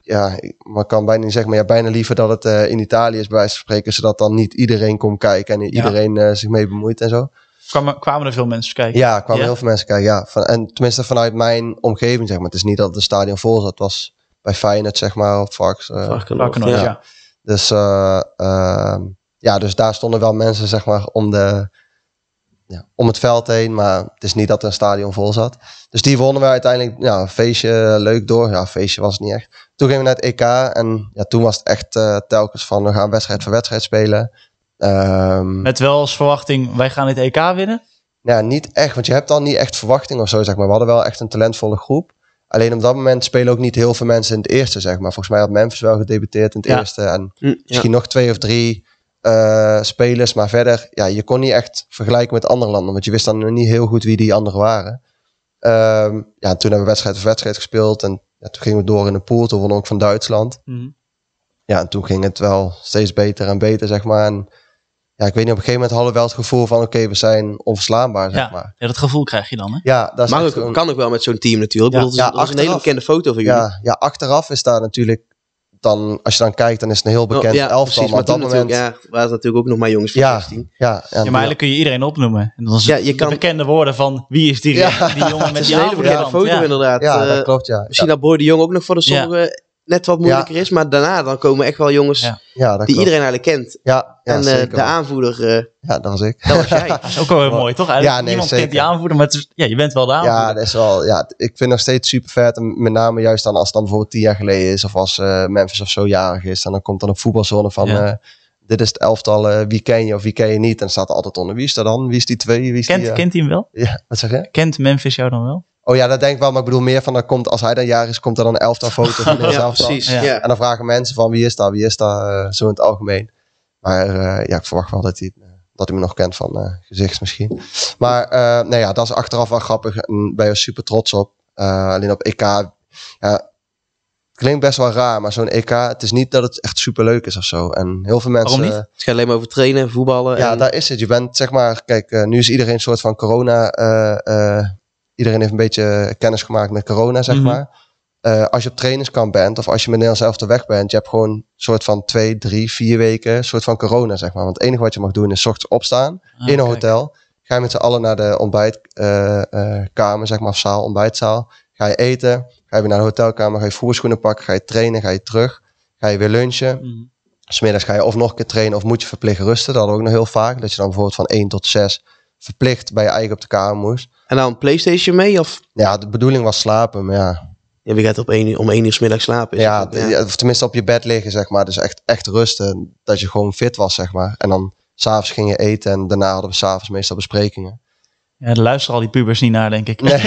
ja, maar kan bijna niet zeggen, maar je hebt bijna liever dat het eh, in Italië is, bij wijze van spreken, zodat dan niet iedereen komt kijken en iedereen eh, zich mee bemoeit en zo. Kwamen, kwamen er veel mensen kijken? Ja, kwamen heel veel mensen kijken, ja. Van, en tenminste vanuit mijn omgeving, zeg maar. Het is niet dat het stadion vol zat, het was bij Feyenoord, zeg maar, of eh, Varks, uh, ja. ja. Dus, ehm, ja, dus daar stonden wel mensen, zeg maar, om de ja, om het veld heen. Maar het is niet dat er een stadion vol zat. Dus die wonnen we uiteindelijk. Ja, feestje eh, leuk door. Ja, feestje was het niet echt. Toen gingen we naar het EK. En ja, toen was het echt eh, telkens van we gaan wedstrijd voor wedstrijd spelen. Ehm, Met wel als verwachting, wij gaan het EK winnen? Ja, niet echt. Want je hebt dan niet echt verwachting of zo, zeg maar. We hadden wel echt een talentvolle groep. Alleen op dat moment spelen ook niet heel veel mensen in het eerste, zeg maar. Volgens mij had Memphis wel gedebuteerd in het eerste. En mm, misschien nog twee of drie. Eh, spelers. Maar verder, ja, je kon niet echt vergelijken met andere landen. Want je wist dan nog niet heel goed wie die anderen waren. Ehm, ja, toen hebben we wedstrijd voor wedstrijd gespeeld. En ja, toen gingen we door in de pool. Toen wonnen ook van Duitsland. Mhm. Ja, en toen ging het wel steeds beter en beter, zeg maar. En ja, ik weet niet, op een gegeven moment hadden we wel het gevoel van... oké, we zijn onverslaanbaar, zeg ja. maar. Ja, dat gevoel krijg je dan, hè? Ja, dat is maar ook, kan ook wel met zo'n team natuurlijk. Ja, bedoel, ja, achteraf, een hele bekende foto van jullie. Ja, ja achteraf is daar natuurlijk dan, als je dan kijkt, dan is het een heel oh, bekend oh, ja, elftal. Precies, maar op dat moment... Ja, waren natuurlijk ook nog maar jongens van ja, 16. Ja, maar eigenlijk kun je iedereen opnoemen. En dan ja, je kan... bekende woorden van wie is die, die jongen met die hele foto inderdaad. Ja, eh, dat klopt, ja. Misschien dat Boy de Jong ook nog voor de sommige net wat moeilijker is. Maar daarna dan komen echt wel jongens ja. die iedereen eigenlijk kent. Ja, en eh, de aanvoerder. Eh, ja, dat was ik. Dat was jij. dat is ook wel mooi, toch? Eigenlijk ja, nee, niemand kent die aanvoerder, maar ja, je bent wel de aanvoerder. Ja, dat is wel, ja, ik vind nog steeds super vet. En met name juist dan als het dan bijvoorbeeld tien jaar geleden is. Of als eh, Memphis of zo jarig is. En dan komt dan een voetbalzone van... dit is het elftal, wie ken je of wie ken je niet. En staat er altijd onder, wie is er dan? Wie is die twee? Wie is kent, die, kent hij hem wel? Ja, wat zeg je? Kent Memphis jou dan wel? Oh ja, dat denk ik wel. Maar ik bedoel meer van, dat komt, als hij dan jaar is, komt er dan een elftal foto van ja, precies. Ja. En dan vragen mensen van, wie is dat? Wie is dat? Eh, zo in het algemeen. Maar eh, ja, ik verwacht wel dat hij, eh, dat hij me nog kent van uh, gezicht misschien. Maar nee, nou ja, dat is achteraf wel grappig. En ben je super trots op. alleen op EK, ja, klinkt best wel raar, maar zo'n EK, het is niet dat het echt super leuk is of zo. En heel veel mensen. Waarom niet? Het gaat alleen maar over trainen, voetballen. Ja, daar is het. Je bent zeg maar, kijk, nu is iedereen een soort van corona iedereen heeft een beetje eh, kennis gemaakt met corona, zeg mhm. maar. Eh, als je op trainingskamp bent of als je met zelf de weg bent, je hebt gewoon soort van twee, drie, vier weken soort van corona, zeg maar. Want het enige wat je mag doen is ochtends opstaan ah, in een hotel. Ga je met z'n allen naar de ontbijtkamer, eh, zeg maar, zaal, ontbijtzaal. Ga je eten, ga je naar de hotelkamer, ga je voerschoenen pakken, ga je trainen, ga je terug. Ga je weer lunchen. Mm. Smiddags ga je of nog een keer trainen of moet je verplicht rusten. Dat hadden ook nog heel vaak. Dat je dan bijvoorbeeld van 1 tot 6 verplicht bij je eigen op de kamer moest. En dan PlayStation mee? Of? Ja, de bedoeling was slapen, maar ja. je wie gaat op één, om één uur middag slapen? Ja, of tenminste op je bed liggen, zeg maar. Dus echt, echt rusten. Dat je gewoon fit was, zeg maar. En dan s'avonds ging je eten en daarna hadden we s'avonds meestal besprekingen. Ja, luister al die pubers niet naar, denk ik. Nee,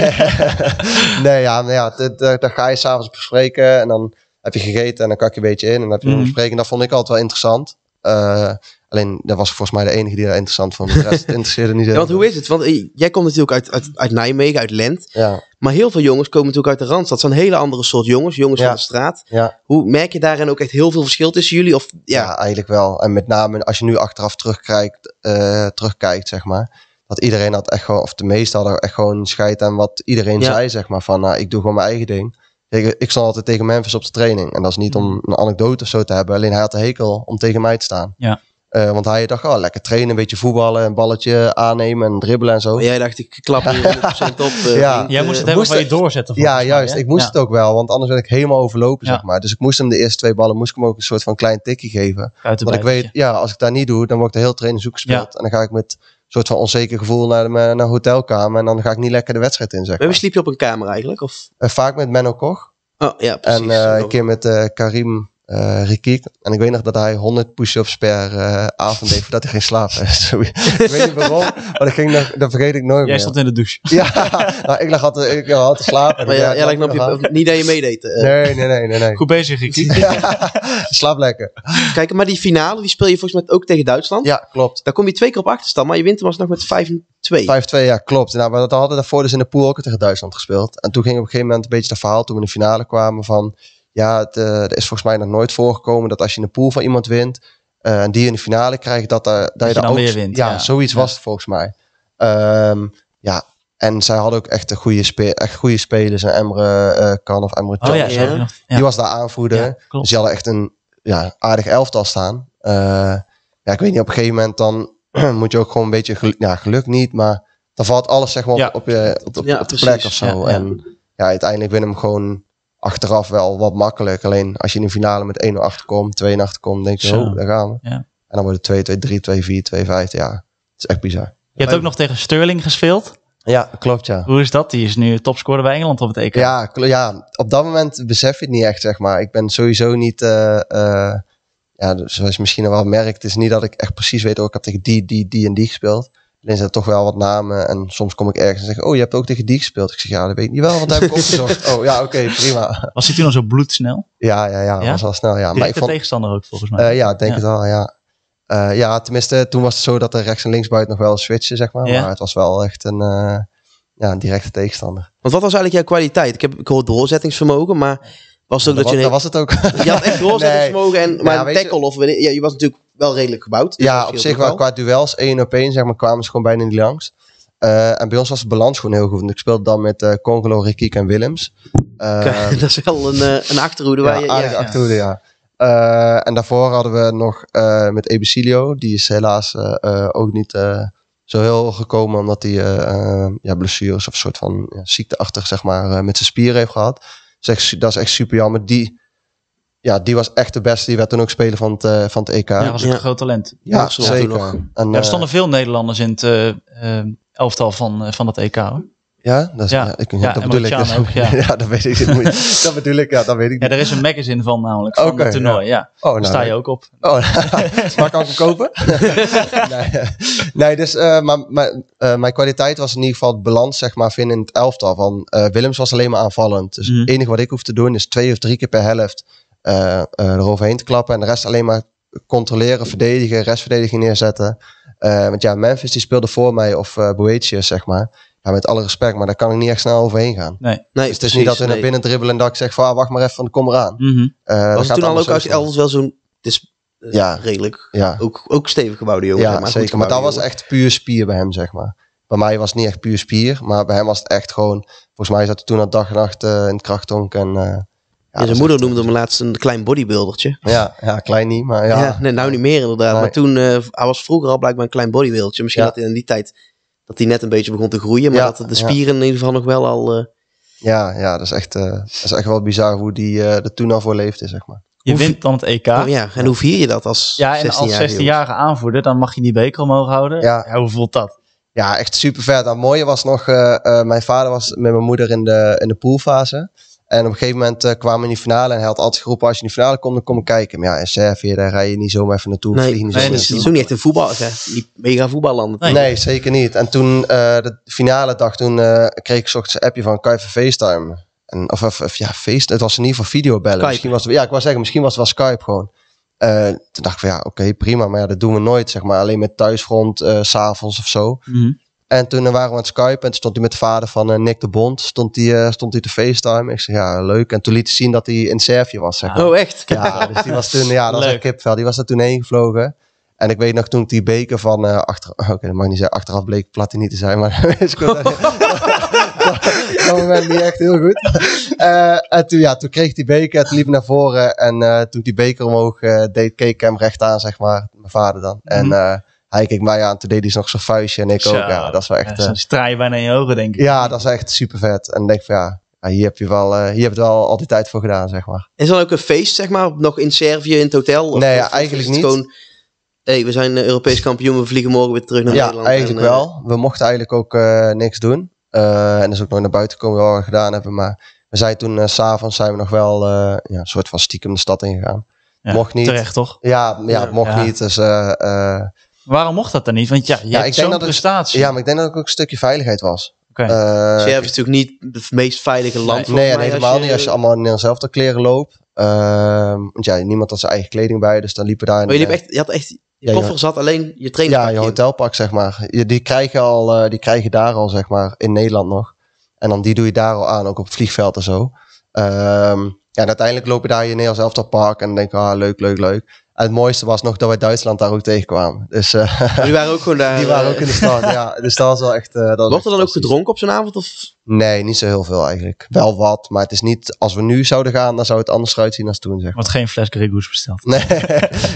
ja, ja dan ga je s'avonds bespreken en dan heb je gegeten en dan kak je een beetje in en dan heb je een mhm. bespreking. Dat vond ik altijd wel interessant. Eh, Alleen dat was volgens mij de enige die daar interessant vond. De rest interesseerde niet. Ja, want hoe is het? Want eh, jij komt natuurlijk uit, uit, uit Nijmegen, uit Lent. Ja. Maar heel veel jongens komen natuurlijk uit de Randstad. Dat zijn hele andere soort jongens, jongens van de straat. Ja. Hoe merk je daarin ook echt heel veel verschil tussen jullie? Of, ja. eigenlijk wel. En met name als je nu achteraf terugkijkt, eh, terugkijkt zeg maar. Dat iedereen had echt gewoon, of de meesten hadden echt gewoon scheid aan wat iedereen zei, zeg maar. Van, nou, ik doe gewoon mijn eigen ding. Ik, eh, ik stond altijd tegen Memphis op de training. En dat is niet mm. om een anekdote of zo te hebben. Alleen hij had de hekel om tegen mij te staan. Ja. Eh, want hij dacht, oh, lekker trainen, een beetje voetballen, een balletje aannemen en dribbelen en zo. Maar jij dacht, ik klap hier 100% op. Eh, jij moest het helemaal je doorzetten. Ja, juist. ik moest het ook wel, want anders werd ik helemaal overlopen, zeg maar. Dus ik moest hem de eerste twee ballen, moest ik hem ook een soort van klein tikje geven. Want ik weet, ja, als ik dat niet doe, dan word ik de hele training zoek gespeeld. En dan ga ik met een soort van onzeker gevoel naar de naar hotelkamer en dan ga ik niet lekker de wedstrijd in, zeg maar. sliep je op een kamer eigenlijk? Of? Eh, vaak met Menno Koch. Oh, ja, precies. En een keer met Karim uh, En ik weet nog dat hij 100 push-ups per eh, avond deed voordat hij ging slapen. ik weet niet waarom, maar dat, ging dat vergeet ik nooit meer. Jij stond in de douche. ja, nou, ik lag altijd, ik had te slapen. Maar ja, ja, ja, niet dat je meedeed. Eh. Nee, nee, nee, nee, nee, Goed bezig, Ricky. ja, slaap lekker. Kijk, maar die finale, die speel je volgens mij ook tegen Duitsland. Ja, klopt. Daar kom je twee keer op achterstand, maar je wint hem alsnog met 5-2. 5-2, ja, klopt. Nou, maar dat hadden daarvoor dus in de pool ook tegen Duitsland gespeeld. En toen ging op een gegeven moment een beetje het verhaal, toen we in de finale kwamen, van ja, eh, er is volgens mij nog nooit voorgekomen dat als je een pool van iemand wint eh, en die in de finale krijgt, dat, eh, dat, je, je dan ook, weer wint. Ja, zoiets was het volgens mij. Ehm, ja, en zij hadden ook echt, een goede, spe echt goede spelers. En Emre uh, Kan of Emre oh, ja, Die was daar aanvoerder. dus hadden echt een ja, aardig elftal staan. ja, ik weet niet, op een gegeven moment dan moet je ook gewoon een beetje geluk, geluk niet, maar dan valt alles zeg maar op, je, op, op de plek of zo. En ja, uiteindelijk winnen hem gewoon achteraf wel wat makkelijk. Alleen als je in de finale met 1-0 achterkomt, 2-0 achterkomt, denk je, oh, daar gaan we. Ja. En dan wordt het 2-2, 3-2, 4-2, 5. Ja, het is echt bizar. Je hebt ook nog tegen Sterling gespeeld. Ja, klopt ja. Hoe is dat? Die is nu topscorer bij Engeland op het EK. Ja, ja op dat moment besef je het niet echt, zeg maar. Ik ben sowieso niet, uh, uh, ja, dus zoals je misschien wel merkt, is niet dat ik echt precies weet, oh, ik heb tegen die, die, die en die gespeeld. Alleen zijn er toch wel wat namen. En soms kom ik ergens en zeg oh, je hebt ook tegen die gespeeld. Ik zeg, ja, dat weet ik niet wel, want daar heb ik opgezocht. Oh, ja, oké, prima. Was hij toen al zo bloedsnel? Ja, ja, ja, ja? was al snel, ja. maar ik vond, tegenstander ook, volgens mij. Uh, ja, denk het wel. ja. Eh, ja, tenminste, toen was het zo dat er rechts en links buiten nog wel switchen, zeg maar. Maar het was wel echt een, eh, ja, een directe tegenstander. Want wat was eigenlijk jouw kwaliteit? Ik heb ik doorzettingsvermogen, maar was het ook dat, was, je... was het ook. Je had echt doorzettingsvermogen, en, maar tackle of... Ja, je was natuurlijk wel redelijk gebouwd. Dus ja, op zich wel. Qua duels, één op één, zeg maar, kwamen ze gewoon bijna niet langs. Eh, en bij ons was de balans gewoon heel goed. ik speelde dan met uh, Congolo, Rikiek en Willems. Eh, dat is wel een, een achterhoede. Ja, je, achterhoede, ja. en daarvoor hadden we nog met Ebicilio. Die is helaas ook niet zo heel gekomen omdat hij ja, blessures of een soort van ziekteachtig zeg maar, met zijn spieren heeft gehad. Dus dat is echt super jammer. Die ja, die was echt de beste. Die werd toen ook speler van het, uh, van het EK. Ja, was ook een groot talent. Ja, zeker. er eh, stonden veel Nederlanders in het uh, elftal van, van het EK. Ja, dat, is, ja. dat bedoel ik. ook, ja. dat weet ik. dat bedoel ik, ja, dat weet ik. Niet. Ja, er is een magazine van namelijk, van okay, toernooi. Ja. Oh, nou, Daar sta je ook op. Oh, maar kan ik ook kopen? nee, nee, dus, uh, maar, maar mijn kwaliteit was in ieder geval het balans zeg maar, vinden in het elftal. Van, Willems was alleen maar aanvallend. Dus mm. het mhm. enige wat ik hoef te doen is twee of drie keer per helft eh, eh, eroverheen te klappen. En de rest alleen maar controleren, verdedigen, restverdediging neerzetten. Eh, want ja, Memphis die speelde voor mij of uh, zeg maar. Ja, met alle respect, maar daar kan ik niet echt snel overheen gaan. Nee, nee dus het is niet dat we naar binnen dribbelen en dat ik zeg van ah, wacht maar even, kom eraan. Mhm. Was het toen al ook als elders wel zo'n... Het is ja. redelijk, ja. Ook, ook stevig gebouwde jongen. Ja, maar, Maar dat was echt puur spier bij hem, zeg maar. Bij mij was het niet echt puur spier, maar bij hem was het echt gewoon... Volgens mij zat hij toen al dag en nacht in het krachttonk en ja, zijn moeder noemde hem eh, laatst een klein bodybuildertje. Ja, ja klein niet, maar ja. nee, nou niet meer inderdaad. Maar toen, eh, hij was vroeger al blijkbaar een klein bodybuildertje. Misschien had hij in die tijd, dat hij net een beetje begon te groeien. Maar dat de spieren in ieder geval nog wel al... Eh, ja, ja dat, is echt, dat is echt wel bizar hoe die er toen al voor leefde, zeg maar. Je wint dan het EK. Oh, ja, en hoe vier je dat als 16 Ja, als 16-jarige aanvoerder, dan mag je die beker omhoog houden. Ja. hoe voelt dat? Ja, echt super vet. Het mooie was nog, mijn vader was met mijn moeder in de, in de poolfase. En op een gegeven moment eh, kwamen we in die finale. En hij had altijd geroepen, als je in die finale komt, dan kom ik kijken. Maar ja, in Servië, daar rij je niet zomaar even naartoe. Nee, vliegen, nee dat is ook niet echt een voetbal, hè? Niet mega voetballand. Nee. zeker niet. En toen, eh, de finale dag, toen eh, kreeg ik zocht een appje van Kuiven FaceTime. En, of, of, ja, feest, het was in ieder geval videobellen. Misschien was ja, ik was zeggen, misschien was het wel Skype gewoon. toen dacht ik van ja, oké, prima. Maar ja, dat doen we nooit, zeg maar. Alleen met thuisfront, s s'avonds of zo. Mhm. En toen waren we aan het Skype en stond hij met vader van eh, Nick de Bond stond hij, eh, stond hij te FaceTime Ik zei ja, leuk. En toen liet hij zien dat hij in Servië was, zeg maar. Oh, echt? Ja, dus die was toen, ja, dat was een kipvel. Die was er toen heen gevlogen. En ik weet nog toen die beker van uh, achter, oh, oké, dat mag niet zeggen, achteraf bleek plat niet te zijn, maar dat, moment niet echt heel goed. en toen, ja, toen kreeg die beker, het liep naar voren en toen die beker omhoog deed, keek ik hem recht aan, zeg maar, mijn vader dan. En mhm. Hij keek mij aan, toen deed hij nog zo'n vuistje en ik ook. Ja, dat is wel echt... Ja, eh, straai bijna in je ogen, denk ik. Ja, dat is echt super vet. En denk van ja, ja, hier heb je wel, uh, hier heb je wel al die tijd voor gedaan, zeg maar. Is dan ook een feest, zeg maar, nog in Servië, in het hotel? Of, nee, ja, eigenlijk niet. Gewoon, hey, we zijn eh, Europees kampioen, we vliegen morgen weer terug naar Nederland. Ja, eigenlijk wel. We mochten eigenlijk ook niks doen. en dus ook nooit naar buiten komen wat we gedaan hebben. Maar we zijn toen, s s'avonds zijn we nog wel ja, een soort van stiekem de stad ingegaan. Ja, mocht niet. Terecht, toch? Ja, ja, mocht niet. Dus Waarom mocht dat dan niet? Want ja, zo'n prestatie. ja, maar ik denk dat het ook een stukje veiligheid was. Okay. Uh, eh, ze dus hebben natuurlijk niet het meest veilige land. Nee, nee, nee helemaal niet als je allemaal in dezelfde kleren loopt. Ehm, want ja, niemand had zijn eigen kleding bij, dus dan liepen daar... Maar je, liep echt, je had echt... Je koffer zat alleen je trainingspak Ja, je hotelpak, zeg maar. Je, die, krijgen al, eh, die krijgen daar al, zeg maar, in Nederland nog. En dan die doe je daar al aan, ook op het vliegveld en zo. Ehm, ja, en uiteindelijk loop je daar je Nederlands elftal park en denk ah, leuk, leuk, leuk het mooiste was nog dat wij Duitsland daar ook tegenkwamen. Dus, eh, die waren ook gewoon daar. Die waren eh, ook in de stad, ja. Dus dat was wel echt... Uh, dat Wordt er dan ook gedronken op zo'n avond? Of? Nee, niet zo heel veel eigenlijk. Wel wat, maar het is niet... Als we nu zouden gaan, dan zou het anders zien als toen, zeg. Wat geen fles Gregoes besteld. Nee,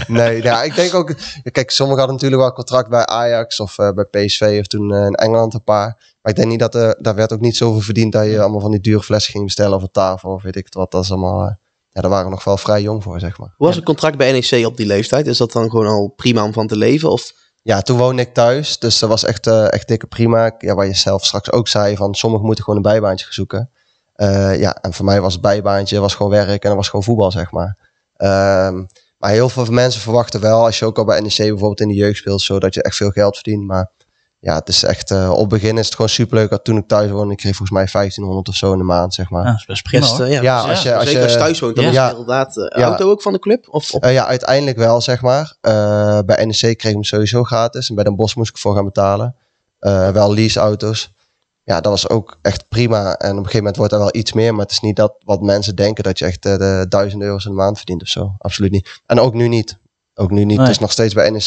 nee ja, ik denk ook... Kijk, sommigen hadden natuurlijk wel contract bij Ajax of bij PSV of toen in Engeland een paar. Maar ik denk niet dat er... Daar werd ook niet zoveel verdiend dat je allemaal van die dure fles ging bestellen of tafel of weet ik wat. Dat is allemaal ja, daar waren we nog wel vrij jong voor, zeg maar. Hoe was het contract bij NEC op die leeftijd? Is dat dan gewoon al prima om van te leven? Of? Ja, toen woonde ik thuis, dus dat was echt, eh, echt dikke prima. Ja, waar je zelf straks ook zei, van sommigen moeten gewoon een bijbaantje gaan zoeken. Eh, ja, en voor mij was het bijbaantje, was gewoon werk en dat was gewoon voetbal, zeg maar. Ehm, maar heel veel mensen verwachten wel, als je ook al bij NEC bijvoorbeeld in de jeugd speelt, zo, dat je echt veel geld verdient. Maar ja, het is echt, eh, op het begin is het gewoon superleuk. Dat toen ik thuis woonde, ik kreeg volgens mij 1500 of zo in de maand, zeg maar. Ja, best ja, ja, als je, als je, thuis woont, dan is inderdaad... Uh, auto ook van de club? Of, eh, ja, uiteindelijk wel, zeg maar. bij NEC kreeg ik hem sowieso gratis. En bij de bos moest ik voor gaan betalen. wel leaseauto's. Ja, dat was ook echt prima. En op een gegeven moment wordt er wel iets meer. Maar het is niet dat wat mensen denken dat je echt de duizend euro's in de maand verdient of zo. Absoluut niet. En ook nu niet. Ook nu niet. Het is nog steeds bij NEC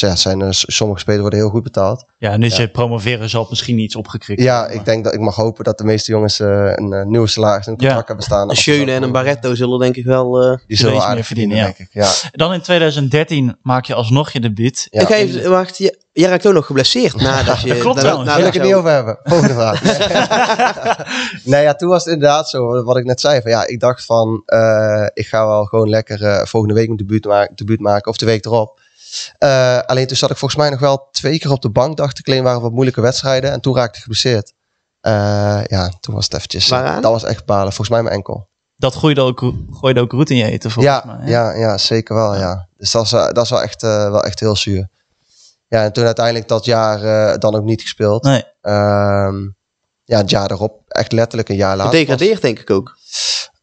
ja, zijn sommige spelers worden heel goed betaald. Ja, nu ze ja. promoveren zal misschien iets opgekrikt Ja, ik denk dat ik mag hopen dat de meeste jongens eh, een uh, nieuwe salaris in het contract ja. hebben staan. Een Schöne en een Barretto zullen denk ik wel... Uh, die zullen aardig verdienen, ja. denk ik. Dan in 2013 maak je alsnog je debuut. Ja. wacht, jij raakt ook nog geblesseerd nadat je... dat klopt wel. Daar wil ik het niet over hebben. Volgende vraag. nee, ja, toen was het inderdaad zo, wat ik net zei. Van, ja, ik dacht van, ik ga wel gewoon lekker volgende week mijn debuut, ma debuut maken of de week erop. Eh, alleen toen zat ik volgens mij nog wel twee keer op de bank, dacht ik. Alleen waren wat moeilijke wedstrijden en toen raakte ik geblesseerd. Eh, ja, toen was het eventjes. Eh, Waaraan? Dat was echt balen. Volgens mij mijn enkel. Dat gooide ook, gooide ook roet in je eten, volgens ja, mij. Ja, ja, zeker wel, ja. Dus dat is, dat is wel, echt, wel echt heel zuur. Ja, en toen uiteindelijk dat jaar dan ook niet gespeeld. Ehm, ja, het jaar erop, echt letterlijk een jaar later. Gedegradeerd, denk ik ook.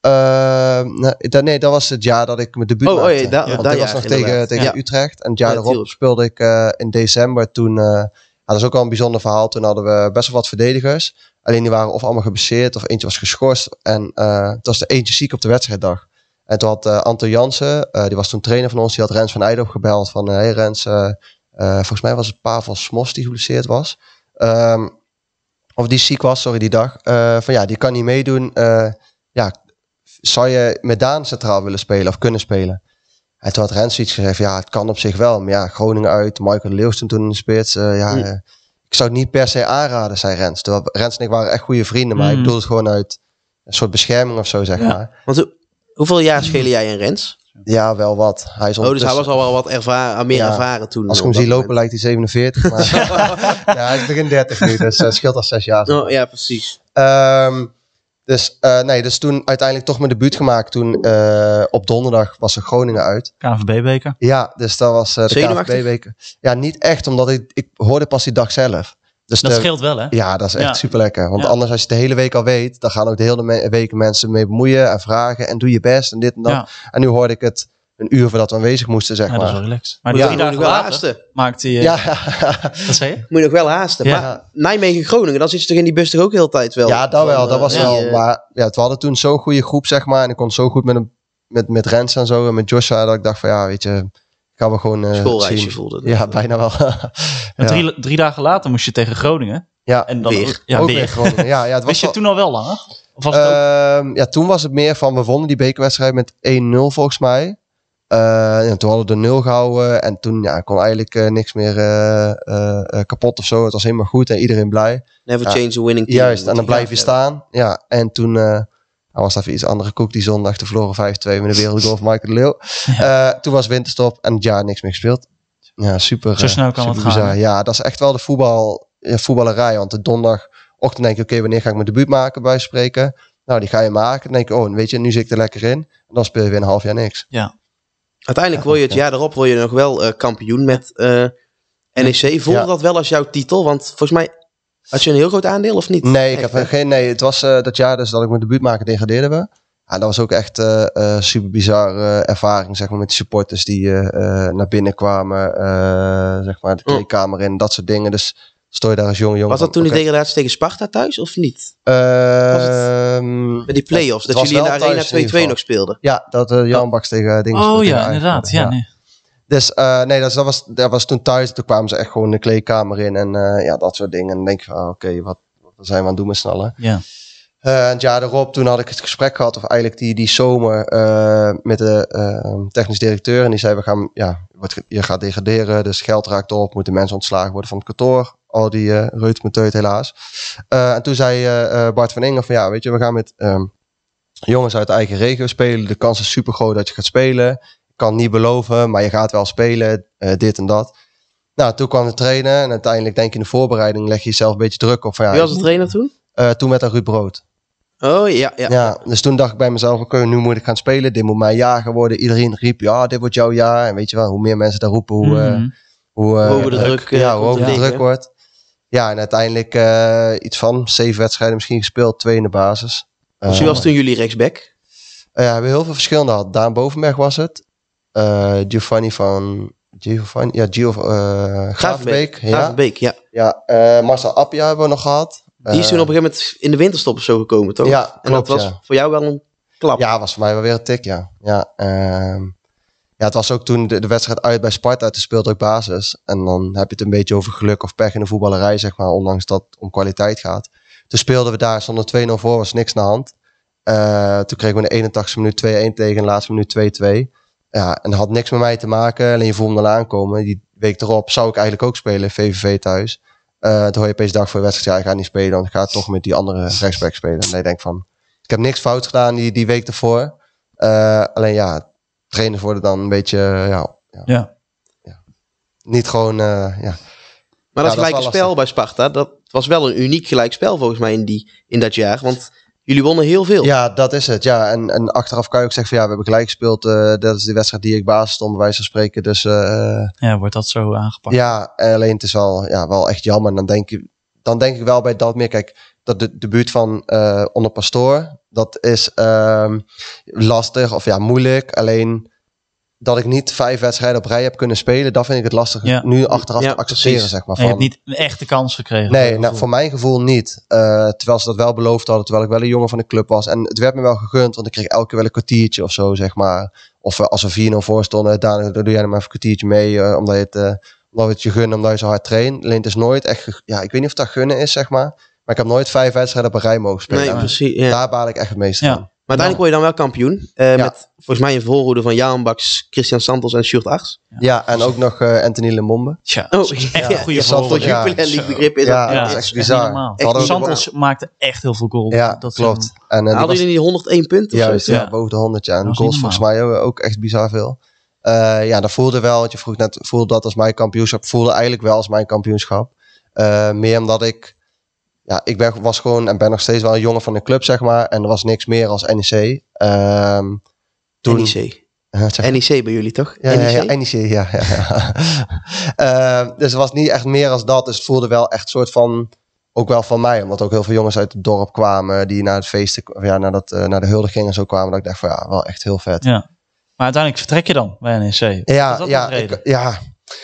Uh, ehm, nee, nou, nee, dat was het jaar dat ik mijn debuut oh, oh maakte. Oh, ja, dat, was nog tegen, tegen Utrecht. En het jaar daarop speelde ik eh, in december toen... Uh, dat is ook wel een bijzonder verhaal. Toen hadden we best wel wat verdedigers. Alleen die waren of allemaal geblesseerd of eentje was geschorst. En eh, het was de eentje ziek op de wedstrijddag. En toen had Anton Jansen, die was toen trainer van ons, die had Rens van Eijden opgebeld. Van, hey Rens, volgens mij was het Pavel Smos die geblesseerd was. Um, of die ziek was, sorry, die dag. van ja, die kan niet meedoen. ja, zou je met Daan centraal willen spelen of kunnen spelen? En toen had Rens iets gezegd, ja, het kan op zich wel. Maar ja, Groningen uit, Michael Leeuwsten toen in de eh, ja, mm. eh, ik zou het niet per se aanraden, zei Rens. Terwijl Rens en ik waren echt goede vrienden, maar ik mm. bedoel het gewoon uit een soort bescherming of zo, zeg maar. Want hoeveel jaar speelde jij en Rens? Ja, wel wat. Hij is oh, dus hij was al wel wat ervaren, meer ervaren toen. Als ik hem zie lopen lijkt hij 47, maar ja, hij is begin 30 nu, dus dat eh, scheelt al zes jaar. Oh, ja, precies. Ehm, dus eh, nee, dus toen uiteindelijk toch mijn debuut gemaakt. Toen eh, op donderdag was er Groningen uit. KNVB-beker. Ja, dus dat was uh, de KNVB-beker. Ja, niet echt, omdat ik, ik hoorde pas die dag zelf. Dus dat scheelt wel, hè? Ja, dat is echt ja. super lekker. Want anders, als je de hele week al weet, dan gaan ook de hele weken mensen mee bemoeien en vragen en doe je best en dit en dat. En nu hoorde ik het een uur voordat we aanwezig moesten, zeg maar. Ja, dat is wel relaxed. Maar ja, drie dagen wel haasten. Maakt hij... Eh, zei je? Moet je nog wel haasten. Maar Nijmegen-Groningen, dat zit je toch in die bus toch ook heel tijd wel? Ja, dat wel. dat was wel. maar ja, we hadden toen zo'n goede groep, zeg maar. En ik kon zo goed met, hem, met, met Rens en zo en met Joshua, dat ik dacht van, ja, weet je... Gaan we gewoon... Uh, zien. voelde. ja, bijna wel. drie, drie, dagen later moest je tegen Groningen. Ja, en dan weer. Ja, weer. Groningen. Ja, ja, het was je toen al wel langer? Ehm, ja, toen was het meer van, we wonnen die bekerwedstrijd met 1-0 volgens mij en eh, toen hadden we de nul gehouden en toen ja, kon eigenlijk eh, niks meer eh, kapot of zo. Het was helemaal goed en iedereen blij. Never change a winning team. Juist, en dan blijf je staan. Ja, en toen was even iets andere koek die zondag. te verloren 5-2 met de wereldgolf Michael de Leeuw. toen was winterstop en ja niks meer gespeeld. Ja, super. Zo snel kan het gaan. Ja, dat is echt wel de voetballerij. Want de donderdagochtend denk ik, oké, wanneer ga ik mijn debuut maken bij spreken? Nou, die ga je maken. Dan denk ik, oh, weet je, nu zit ik er lekker in. En dan speel je weer een half jaar niks. Ja. Uiteindelijk word je het jaar erop wil je nog wel eh, kampioen met eh, NEC. Voelde dat wel als jouw titel? Want volgens mij had je een heel groot aandeel of niet? Nee, ik heb geen. Nee, het was eh, dat jaar dus dat ik mijn debuut maakte, degradeerden we. Ja, dat was ook echt een super bizarre ervaring, zeg maar, met de supporters die naar binnen kwamen, zeg maar, de oh. kleedkamer in, dat soort dingen. Dus Stoor je daar als jonge jongen. Was dat toen de degradatie tegen Sparta thuis of niet? Uh, bij ehm, die play-offs, dat jullie in de Arena 2-2 nog speelden. Ja, dat uh, Jan Baks tegen eh, Dingen Oh ja, inderdaad. Ja, Dus uh, nee, dat, was, dat was toen thuis. Toen kwamen ze echt gewoon de kleedkamer in en ja, dat soort dingen. En dan denk je van, ah, oké, wat, wat zijn we aan het doen met snallen? Ja. Uh, en ja, daarop, toen had ik het gesprek gehad, of eigenlijk die, die zomer uh, met de ehm, technisch directeur. En die zei: We gaan, ja, je gaat degraderen, dus geld raakt op, moeten mensen ontslagen worden van het kantoor al die uh, reut met helaas. Eh, en toen zei eh, Bart van Inge van ja, weet je, we gaan met ehm, jongens uit de eigen regio spelen. De kans is super groot dat je gaat spelen. Ik kan niet beloven, maar je gaat wel spelen, dit en dat. Nou, toen kwam de trainer en uiteindelijk denk ik in de voorbereiding leg je jezelf een beetje druk op. ja, Wie was de trainer toen? toen met een Ruud Brood. Oh ja, ja. ja. Dus toen dacht ik bij mezelf: oké, okay, nu moet ik gaan spelen. Dit moet mijn jaar geworden worden. Iedereen riep: ja, dit wordt jouw jaar. En weet je wel, hoe meer mensen daar roepen, hoe, mm hoe, uh, hoe druk, ja, hoe meer druk wordt. Ja, en uiteindelijk eh, iets van zeven wedstrijden misschien gespeeld, twee in de basis. U eh, was toen jullie rechtsback? Eh, ja, we hebben heel veel verschillende gehad. Daan Bovenberg was het. Giovanni van... Giovanni? Ja, Gio, Graafbeek. Gravenbeek, ja. ja. ja Marcel Appia hebben we nog gehad. Die is toen op een gegeven moment in de winterstop of zo gekomen, toch? Ja, klopt, En dat was voor jou wel een klap. Ja, was voor mij wel weer een tik, ja. ja ehm, ja, het was ook toen de, de wedstrijd uit bij Sparta, toen speelde op basis. En dan heb je het een beetje over geluk of pech in de voetballerij, zeg maar, ondanks dat het om kwaliteit gaat. Toen speelden we daar, zonder 2-0 voor, was niks naar hand. Eh, toen kregen we in de 81ste minuut 2-1 tegen, in de laatste minuut 2-2. Ja, en dat had niks met mij te maken, alleen je voelde me al aankomen. Die week erop zou ik eigenlijk ook spelen, VVV thuis. Uh, eh, toen hoor je opeens dag voor de wedstrijd, ja, ik ga niet spelen, dan ga ik toch met die andere rechtsback spelen. En dan denk ik van, ik heb niks fout gedaan die, die week ervoor. Eh, alleen ja, trainers worden dan een beetje, eh, ja, ja. ja. Niet gewoon, eh, ja. Maar dat gelijke spel bij Sparta, dat was wel een uniek gelijk spel volgens mij in, die, in dat jaar. Want jullie wonnen heel veel. Ja, dat is het. Ja. En, en achteraf kan ik ook zeggen van ja, we hebben gelijk gespeeld. Eh, dat is de wedstrijd die ik basis stond, bij wijze van spreken. Dus, ja, wordt dat zo aangepakt? Ja, alleen het is wel, ja, wel echt jammer. En dan denk, je, dan denk ik wel bij dat meer. Kijk, dat de debuut van eh, Onder Pastoor, dat is ehm, lastig of ja, moeilijk. Alleen dat ik niet vijf wedstrijden op rij heb kunnen spelen, dat vind ik het lastig ja. nu achteraf te accepteren, zeg maar. Van, je hebt niet echt echte kans gekregen. Nee, nou, voor mijn gevoel niet. Eh, terwijl ze dat wel beloofd hadden, terwijl ik wel een jongen van de club was. En het werd me wel gegund, want ik kreeg elke keer wel een kwartiertje of zo, zeg maar. Of eh, als we 4-0 voor stonden, dan doe jij hem even een kwartiertje mee, omdat je het... omdat het je gunnen, omdat je zo hard traint. Alleen het is nooit echt... Ja, ik weet niet of dat gunnen is, zeg maar. Maar ik heb nooit vijf wedstrijden op een rij mogen spelen. Nee, precies, Daar baal ik echt het meest van. Maar uiteindelijk nou. word je dan wel kampioen. Eh, met volgens mij een voorhoede van Jaan Christian Santos en Sjoerd Ars. Ja. en ook nog eh, Anthony Lemombe. Tja, oh, echt een goede Santos League begrip is dat. is echt bizar. Echt, Santos maakte echt heel veel goals. Ja, dat klopt. En, uh, Hadden jullie die 101 punten? Juist, ja, boven de 100. Ja. En goals volgens mij ook echt bizar veel. ja, dat voelde wel, want je vroeg net, voelde dat als mijn kampioenschap? Voelde eigenlijk wel als mijn kampioenschap. meer omdat ik ja, ik was gewoon en ben nog steeds wel een jongen van de club, zeg maar. En er was niks meer als NEC. Um, ehm, toen, NEC. NEC bij jullie toch? Ja, NEC, e ja, ja, ja, ehm, dus er was niet echt meer als dat. Dus het voelde wel echt soort van, ook wel van mij. Omdat ook heel veel jongens uit het dorp kwamen. Die naar het feesten, ja, naar, dat, uh, naar de huldiging en zo kwamen. Dat ik dacht van, ja, wel echt heel vet. Ja. Maar uiteindelijk vertrek je dan bij NEC. Ja, ja, ik, ja,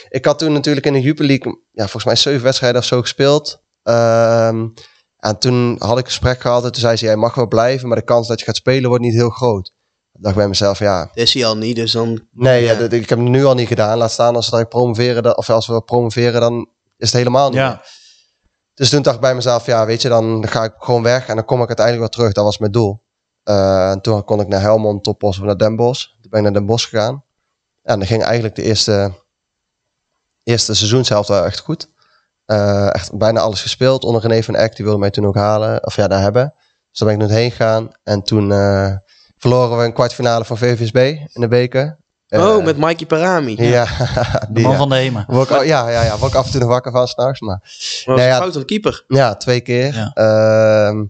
ik had toen natuurlijk in de Jupiler League, ja, volgens mij zeven wedstrijden of zo gespeeld. Um, en toen had ik gesprek gehad en toen zei ze, jij mag wel blijven, maar de kans dat je gaat spelen wordt niet heel groot. Ik dacht bij mezelf, ja. is hij al niet, dus dan... Nee, ja. ik heb het nu al niet gedaan. Laat staan als we promoveren, of als we promoveren, dan is het helemaal niet ja. Dus toen dacht ik bij mezelf, ja, weet je, dan ga ik gewoon weg en dan kom ik uiteindelijk wel terug. Dat was mijn doel. Eh, en toen kon ik naar Helmond, Topos of naar Den Bosch. Toen ben ik naar Den Bosch gegaan. en dan ging eigenlijk de eerste, eerste seizoenshelft wel echt goed. Eh, echt bijna alles gespeeld. Onder René van Eck, die wilde mij toen ook halen. Of ja, daar hebben. Dus daar ben ik nog heen gegaan. En toen eh, verloren we een kwartfinale van VVSB in de beker. Oh, eh, met Mikey Parami. Ja, de man van de Hema. ja, ja, ja, word ik af en toe nog wakker van straks. Maar, maar was nou, ja, fout keeper. Ja, twee keer. Ja, ehm,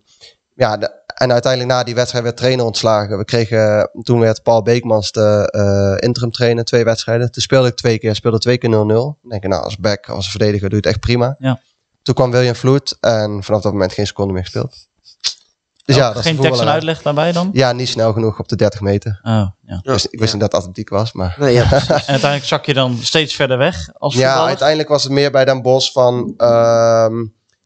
ja de, en uiteindelijk na die wedstrijd werd trainer ontslagen. We kregen, toen werd Paul Beekmans de eh, interim trainer, twee wedstrijden. Toen speelde ik twee keer, speelde twee keer 0-0. denk ik, nou als back, als verdediger doe je het echt prima. Ja. Toen kwam William Vloed en vanaf dat moment geen seconde meer gespeeld. Dus ja, geen tekst en uitleg daarbij dan? Ja, niet snel genoeg op de 30 meter. Oh, ja. ik wist niet dat dat atletiek was, maar... Nee, ja, en uiteindelijk zak je dan steeds verder weg als Ja, uiteindelijk was het meer bij Dan Bos van... Ehm,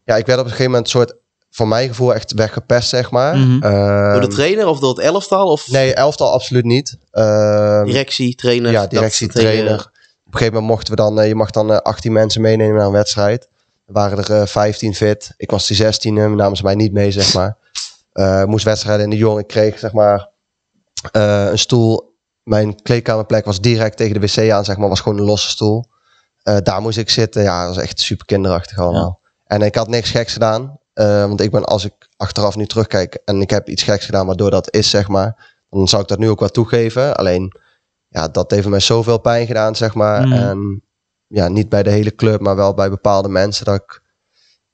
ja, ik werd op een gegeven moment een soort van mijn gevoel echt weggepest, zeg maar. Mhm. Ehm, door de trainer of door het elftal? Of? Nee, elftal absoluut niet. Ehm, directie, trainer. Ja, directie, trainer. Op een gegeven moment mochten we dan, eh, je mag dan 18 eh, mensen meenemen naar een wedstrijd. Er waren er 15 eh, fit. Ik was die 16 e namen ze mij niet mee, zeg maar. moest wedstrijden in de jongen. Ik kreeg, zeg maar, een stoel. Mijn kleedkamerplek was direct tegen de wc aan, zeg maar. Was gewoon een losse stoel. daar moest ik zitten. Ja, dat was echt super kinderachtig allemaal. En ik had niks geks gedaan. Eh, want ik ben, als ik achteraf nu terugkijk en ik heb iets geks gedaan waardoor dat is, zeg maar, dan zou ik dat nu ook wel toegeven. Alleen, ja, dat heeft mij zoveel pijn gedaan, zeg maar. Mm. En ja, niet bij de hele club, maar wel bij bepaalde mensen dat ik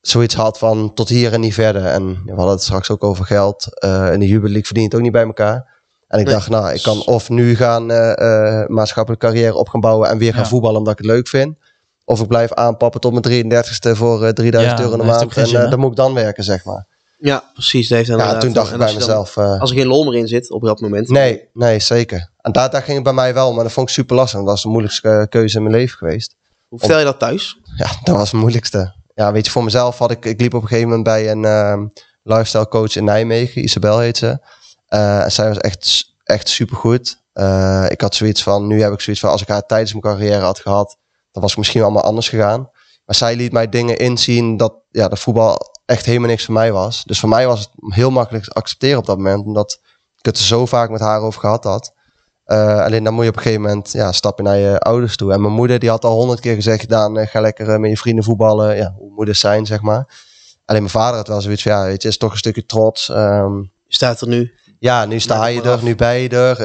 zoiets had van tot hier en niet verder. En we hadden het straks ook over geld. en eh, in de Jubilee verdient het ook niet bij elkaar. En ik dacht, nou, ik kan of nu gaan eh, maatschappelijke carrière op gaan bouwen en weer gaan voetballen omdat ik het leuk vind. Of ik blijf aanpappen tot mijn 33ste voor 3000 eh, euro de maand. En eh, dan moet ik dan werken, zeg maar. Ja, precies. Dat heeft ja, toen dacht eh, ik bij mezelf. als er geen lol meer in zit op dat moment. Nee, nee zeker. En daar, daar ging het bij mij wel, maar dat vond ik super lastig. Dat was de moeilijkste keuze in mijn leven geweest. Hoe vertel je dat thuis? Ja, dat was het moeilijkste. Ja, weet je, voor mezelf had ik. Ik liep op een gegeven moment bij een ehm, lifestyle coach in Nijmegen, Isabel heet ze. en zij was echt, echt supergoed. ik had zoiets van, nu heb ik zoiets van, als ik haar tijdens mijn carrière had gehad, dat was misschien allemaal anders gegaan. Maar zij liet mij dingen inzien dat, ja, dat voetbal echt helemaal niks voor mij was. Dus voor mij was het heel makkelijk te accepteren op dat moment. Omdat ik het er zo vaak met haar over gehad had. Eh, alleen dan moet je op een gegeven moment ja, stappen naar je ouders toe. En mijn moeder die had al honderd keer gezegd, Daan, eh, ga lekker eh, met je vrienden voetballen. Ja, hoe moeders zijn, zeg maar. Alleen mijn vader had wel zoiets van, ja, weet je, is toch een stukje trots. Ehm. je staat er nu. Ja, nu sta je er, nu ben je er.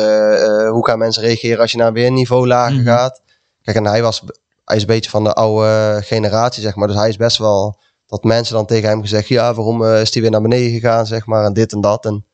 hoe gaan mensen reageren als je naar weer een niveau lager mhm. gaat? Kijk, en hij was hij is een beetje van de oude generatie, zeg maar. Dus hij is best wel dat mensen dan tegen hem gezegd, ja, waarom eh, is hij weer naar beneden gegaan, zeg maar, en dit en dat. En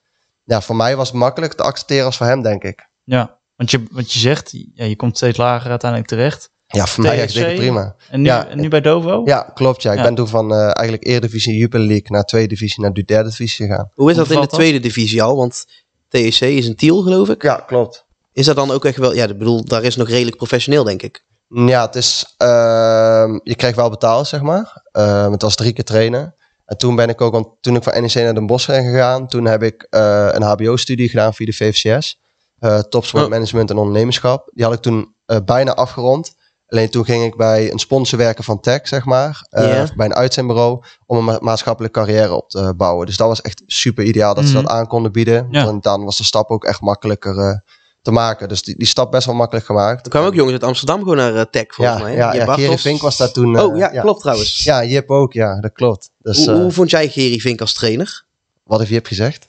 ja, voor mij was het makkelijk te accepteren als voor hem, denk ik. Ja, want je, want je zegt, ja, je komt steeds lager uiteindelijk terecht. Ja, voor mij echt ik prima. En nu, nu bij Dovo? Ja, klopt. Ja. Ik ben toen van eh, eigenlijk eerste divisie Jupiler League naar tweede divisie naar de derde divisie gegaan. Hoe is dat in de tweede divisie al? Want TEC is een Tiel, geloof ik. Ja, klopt. Is dat dan ook echt wel... Ja, ik bedoel, daar is nog redelijk professioneel, denk ik. Ja, het is, ehm, je krijgt wel betaald, zeg maar. Ehm, het was drie keer trainen. En toen ben ik ook, want toen ik van NEC naar Den Bosch ben gegaan, toen heb ik eh, een HBO-studie gedaan via de VFCS. Eh, topsport oh. management en ondernemerschap. Die had ik toen eh, bijna afgerond. Alleen toen ging ik bij een sponsor werken van tech, zeg maar. Bij een uitzendbureau om een maatschappelijke carrière op te bouwen. Dus dat was echt super ideaal dat ze mhm. dat aan konden bieden. Want dan was de stap ook echt makkelijker te maken. Dus die, die stap best wel makkelijk gemaakt. Toen kwamen ook jongens uit Amsterdam gewoon naar eh, Tech, volgens ja, mij. Ja, ja Vink was daar toen. oh eh, ja, klopt trouwens. Ja, Jip ook, ja, dat klopt. Dus, hoe, eh, vond jij Geri Vink als trainer? Wat heeft Jip gezegd?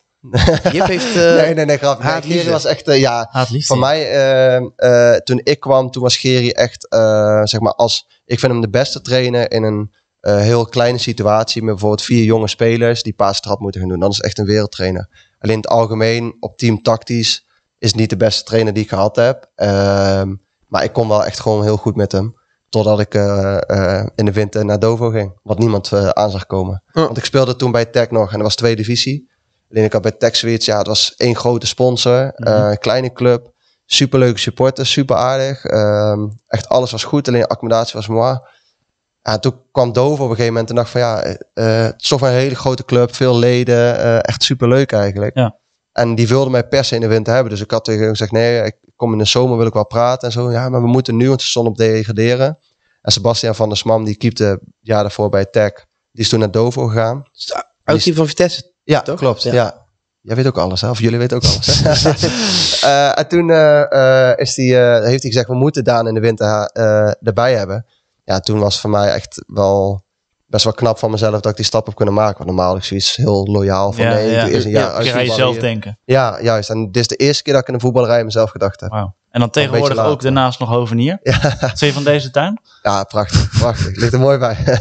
Jip heeft... nee, nee, nee, grap. Nee, was echt, ja, voor mij, toen ik kwam, toen was Geri echt, zeg maar, als... Ik vind hem de beste trainer in een heel kleine situatie met bijvoorbeeld vier jonge spelers die paas moeten gaan doen. Dan is echt een wereldtrainer. Alleen in het algemeen, op team tactisch is niet de beste trainer die ik gehad heb. Ehm, maar ik kon wel echt gewoon heel goed met hem. Totdat ik eh, eh, in de winter naar Dovo ging. Wat niemand uh, aan zag komen. Want ik speelde toen bij Tech nog en dat was tweede divisie. Alleen ik had bij Tech zoiets, ja, het was één grote sponsor. mm kleine club. Superleuke supporters, super aardig. Ehm, echt alles was goed, alleen accommodatie was mooi. toen kwam Dovo op een gegeven moment en dacht van ja, het is toch een hele grote club, veel leden. echt superleuk eigenlijk. Ja. En die wilde mij per se in de winter hebben. Dus ik had tegen hem gezegd, nee, ik kom in de zomer, wil ik wel praten en zo. Ja, maar we moeten nu, want ze op degraderen. En Sebastian van der Smam, die keepte jaar voor bij Tech. Die is toen naar Dovo gegaan. die van Vitesse, Ja, toch? klopt, ja. Jij weet ook alles, hè? Of jullie weten ook alles, eh, en toen eh, eh, is die, heeft hij gezegd, we moeten Daan in de winter erbij hebben. Ja, toen was voor mij echt wel best wel knap van mezelf dat ik die stap heb kunnen maken. Want normaal is ik zoiets heel loyaal van ja, nee, ja. een keer aan ga zelf denken. Ja, juist. En dit is de eerste keer dat ik in een voetbalrij mezelf gedacht heb. Wow. En dan tegenwoordig ook daarnaast nog hovenier. Ja. twee van deze tuin? Ja, prachtig. prachtig. Ligt er mooi bij.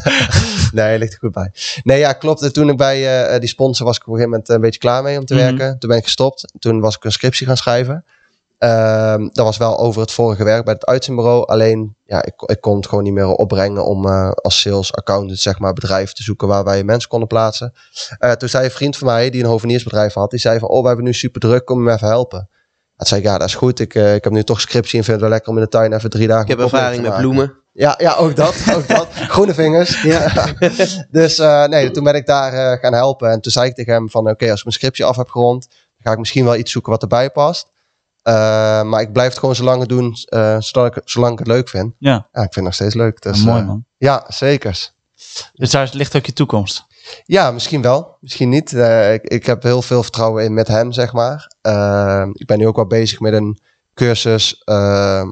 nee, ligt er goed bij. Nee, ja, klopt. Toen ik bij eh, eh, die sponsor was, ik op een gegeven moment een beetje klaar mee om te mhm. werken. Toen ben ik gestopt. Toen was ik een scriptie gaan schrijven. Ehm, dat was wel over het vorige werk bij het uitzendbureau. Alleen, ja, ik, ik kon het gewoon niet meer opbrengen om eh, als sales accountant, zeg maar, bedrijf te zoeken waar wij mensen konden plaatsen. Eh, toen zei een vriend van mij, die een hoveniersbedrijf had, die zei van, oh, we hebben nu super druk, kom me even helpen. Dat zei ik, ja, dat is goed. Ik, eh, ik heb nu toch scriptie en vind het wel lekker om in de tuin even drie dagen... Ik heb ervaring met bloemen. Ja, ja, ook dat. Ook dat. Groene vingers. Ja. dus nee, toen ben ik daar gaan helpen. En toen zei ik tegen hem van, oké, als ik mijn scriptie af heb gerond, dan ga ik misschien wel iets zoeken wat erbij past. Eh, maar ik blijf het gewoon zo lang doen, eh, zolang, ik, het leuk vind. Ja. ja ik vind het nog steeds leuk. Dus, mooi eh, man. ja, zeker. Dus daar ligt ook je toekomst? Ja, misschien wel. Misschien niet. Ik, ik, heb heel veel vertrouwen in met hem, zeg maar. ik ben nu ook wel bezig met een cursus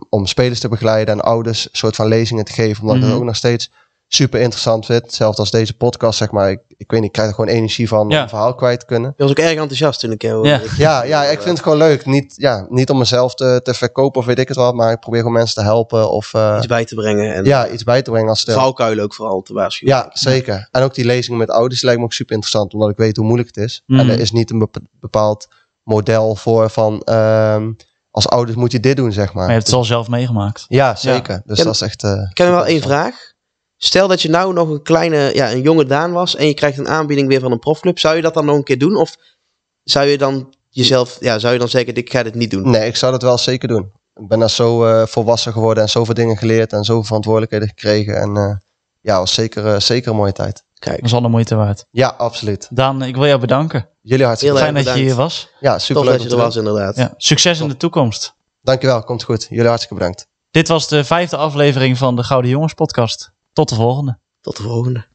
om spelers te begeleiden en ouders een soort van lezingen te geven. Omdat er mhm. ook nog steeds super interessant vindt. zelfs als deze podcast, zeg maar. Ik, ik weet niet, ik krijg er gewoon energie van om een verhaal kwijt kunnen. Je was ook erg enthousiast toen ik jou... Ja. ja, ik vind het gewoon leuk. Niet, ja, niet om mezelf te, te verkopen of weet ik het wat, maar ik probeer gewoon mensen te helpen of... Eh, iets bij te brengen. En ja, iets bij te brengen. Als eh, verhaalkuil ook vooral te waarschuwen. Ja, zeker. En ook die lezingen met ouders lijkt me ook super interessant, omdat ik weet hoe moeilijk het is. En mm. er is niet een bepaald model voor van... Ehm, als ouders moet je dit doen, zeg maar. Maar je hebt het dus al zelf meegemaakt. Ja, zeker. Dus dat is echt... Uh, ik ken wel één vraag. Stel dat je nou nog een kleine, ja, een jonge Daan was en je krijgt een aanbieding weer van een profclub. Zou je dat dan nog een keer doen? Of zou je dan jezelf, ja, zou je dan zeggen, ik ga dit niet doen? Nee, ik zou dat wel zeker doen. Ik ben daar zo uh, volwassen geworden en zoveel dingen geleerd en zoveel verantwoordelijkheden gekregen. En eh, ja, was zeker, eh, zeker een mooie tijd. Kijk. Was alle moeite waard. Ja, absoluut. Daan, ik wil jou bedanken. Jullie hartstikke Fijn dat je hier was. Ja, super leuk dat je er was inderdaad. Ja, succes in de toekomst. Dankjewel, komt goed. Jullie hartstikke bedankt. Dit was de vijfde aflevering van de Gouden Jongens podcast. Tot de volgende. Tot de volgende.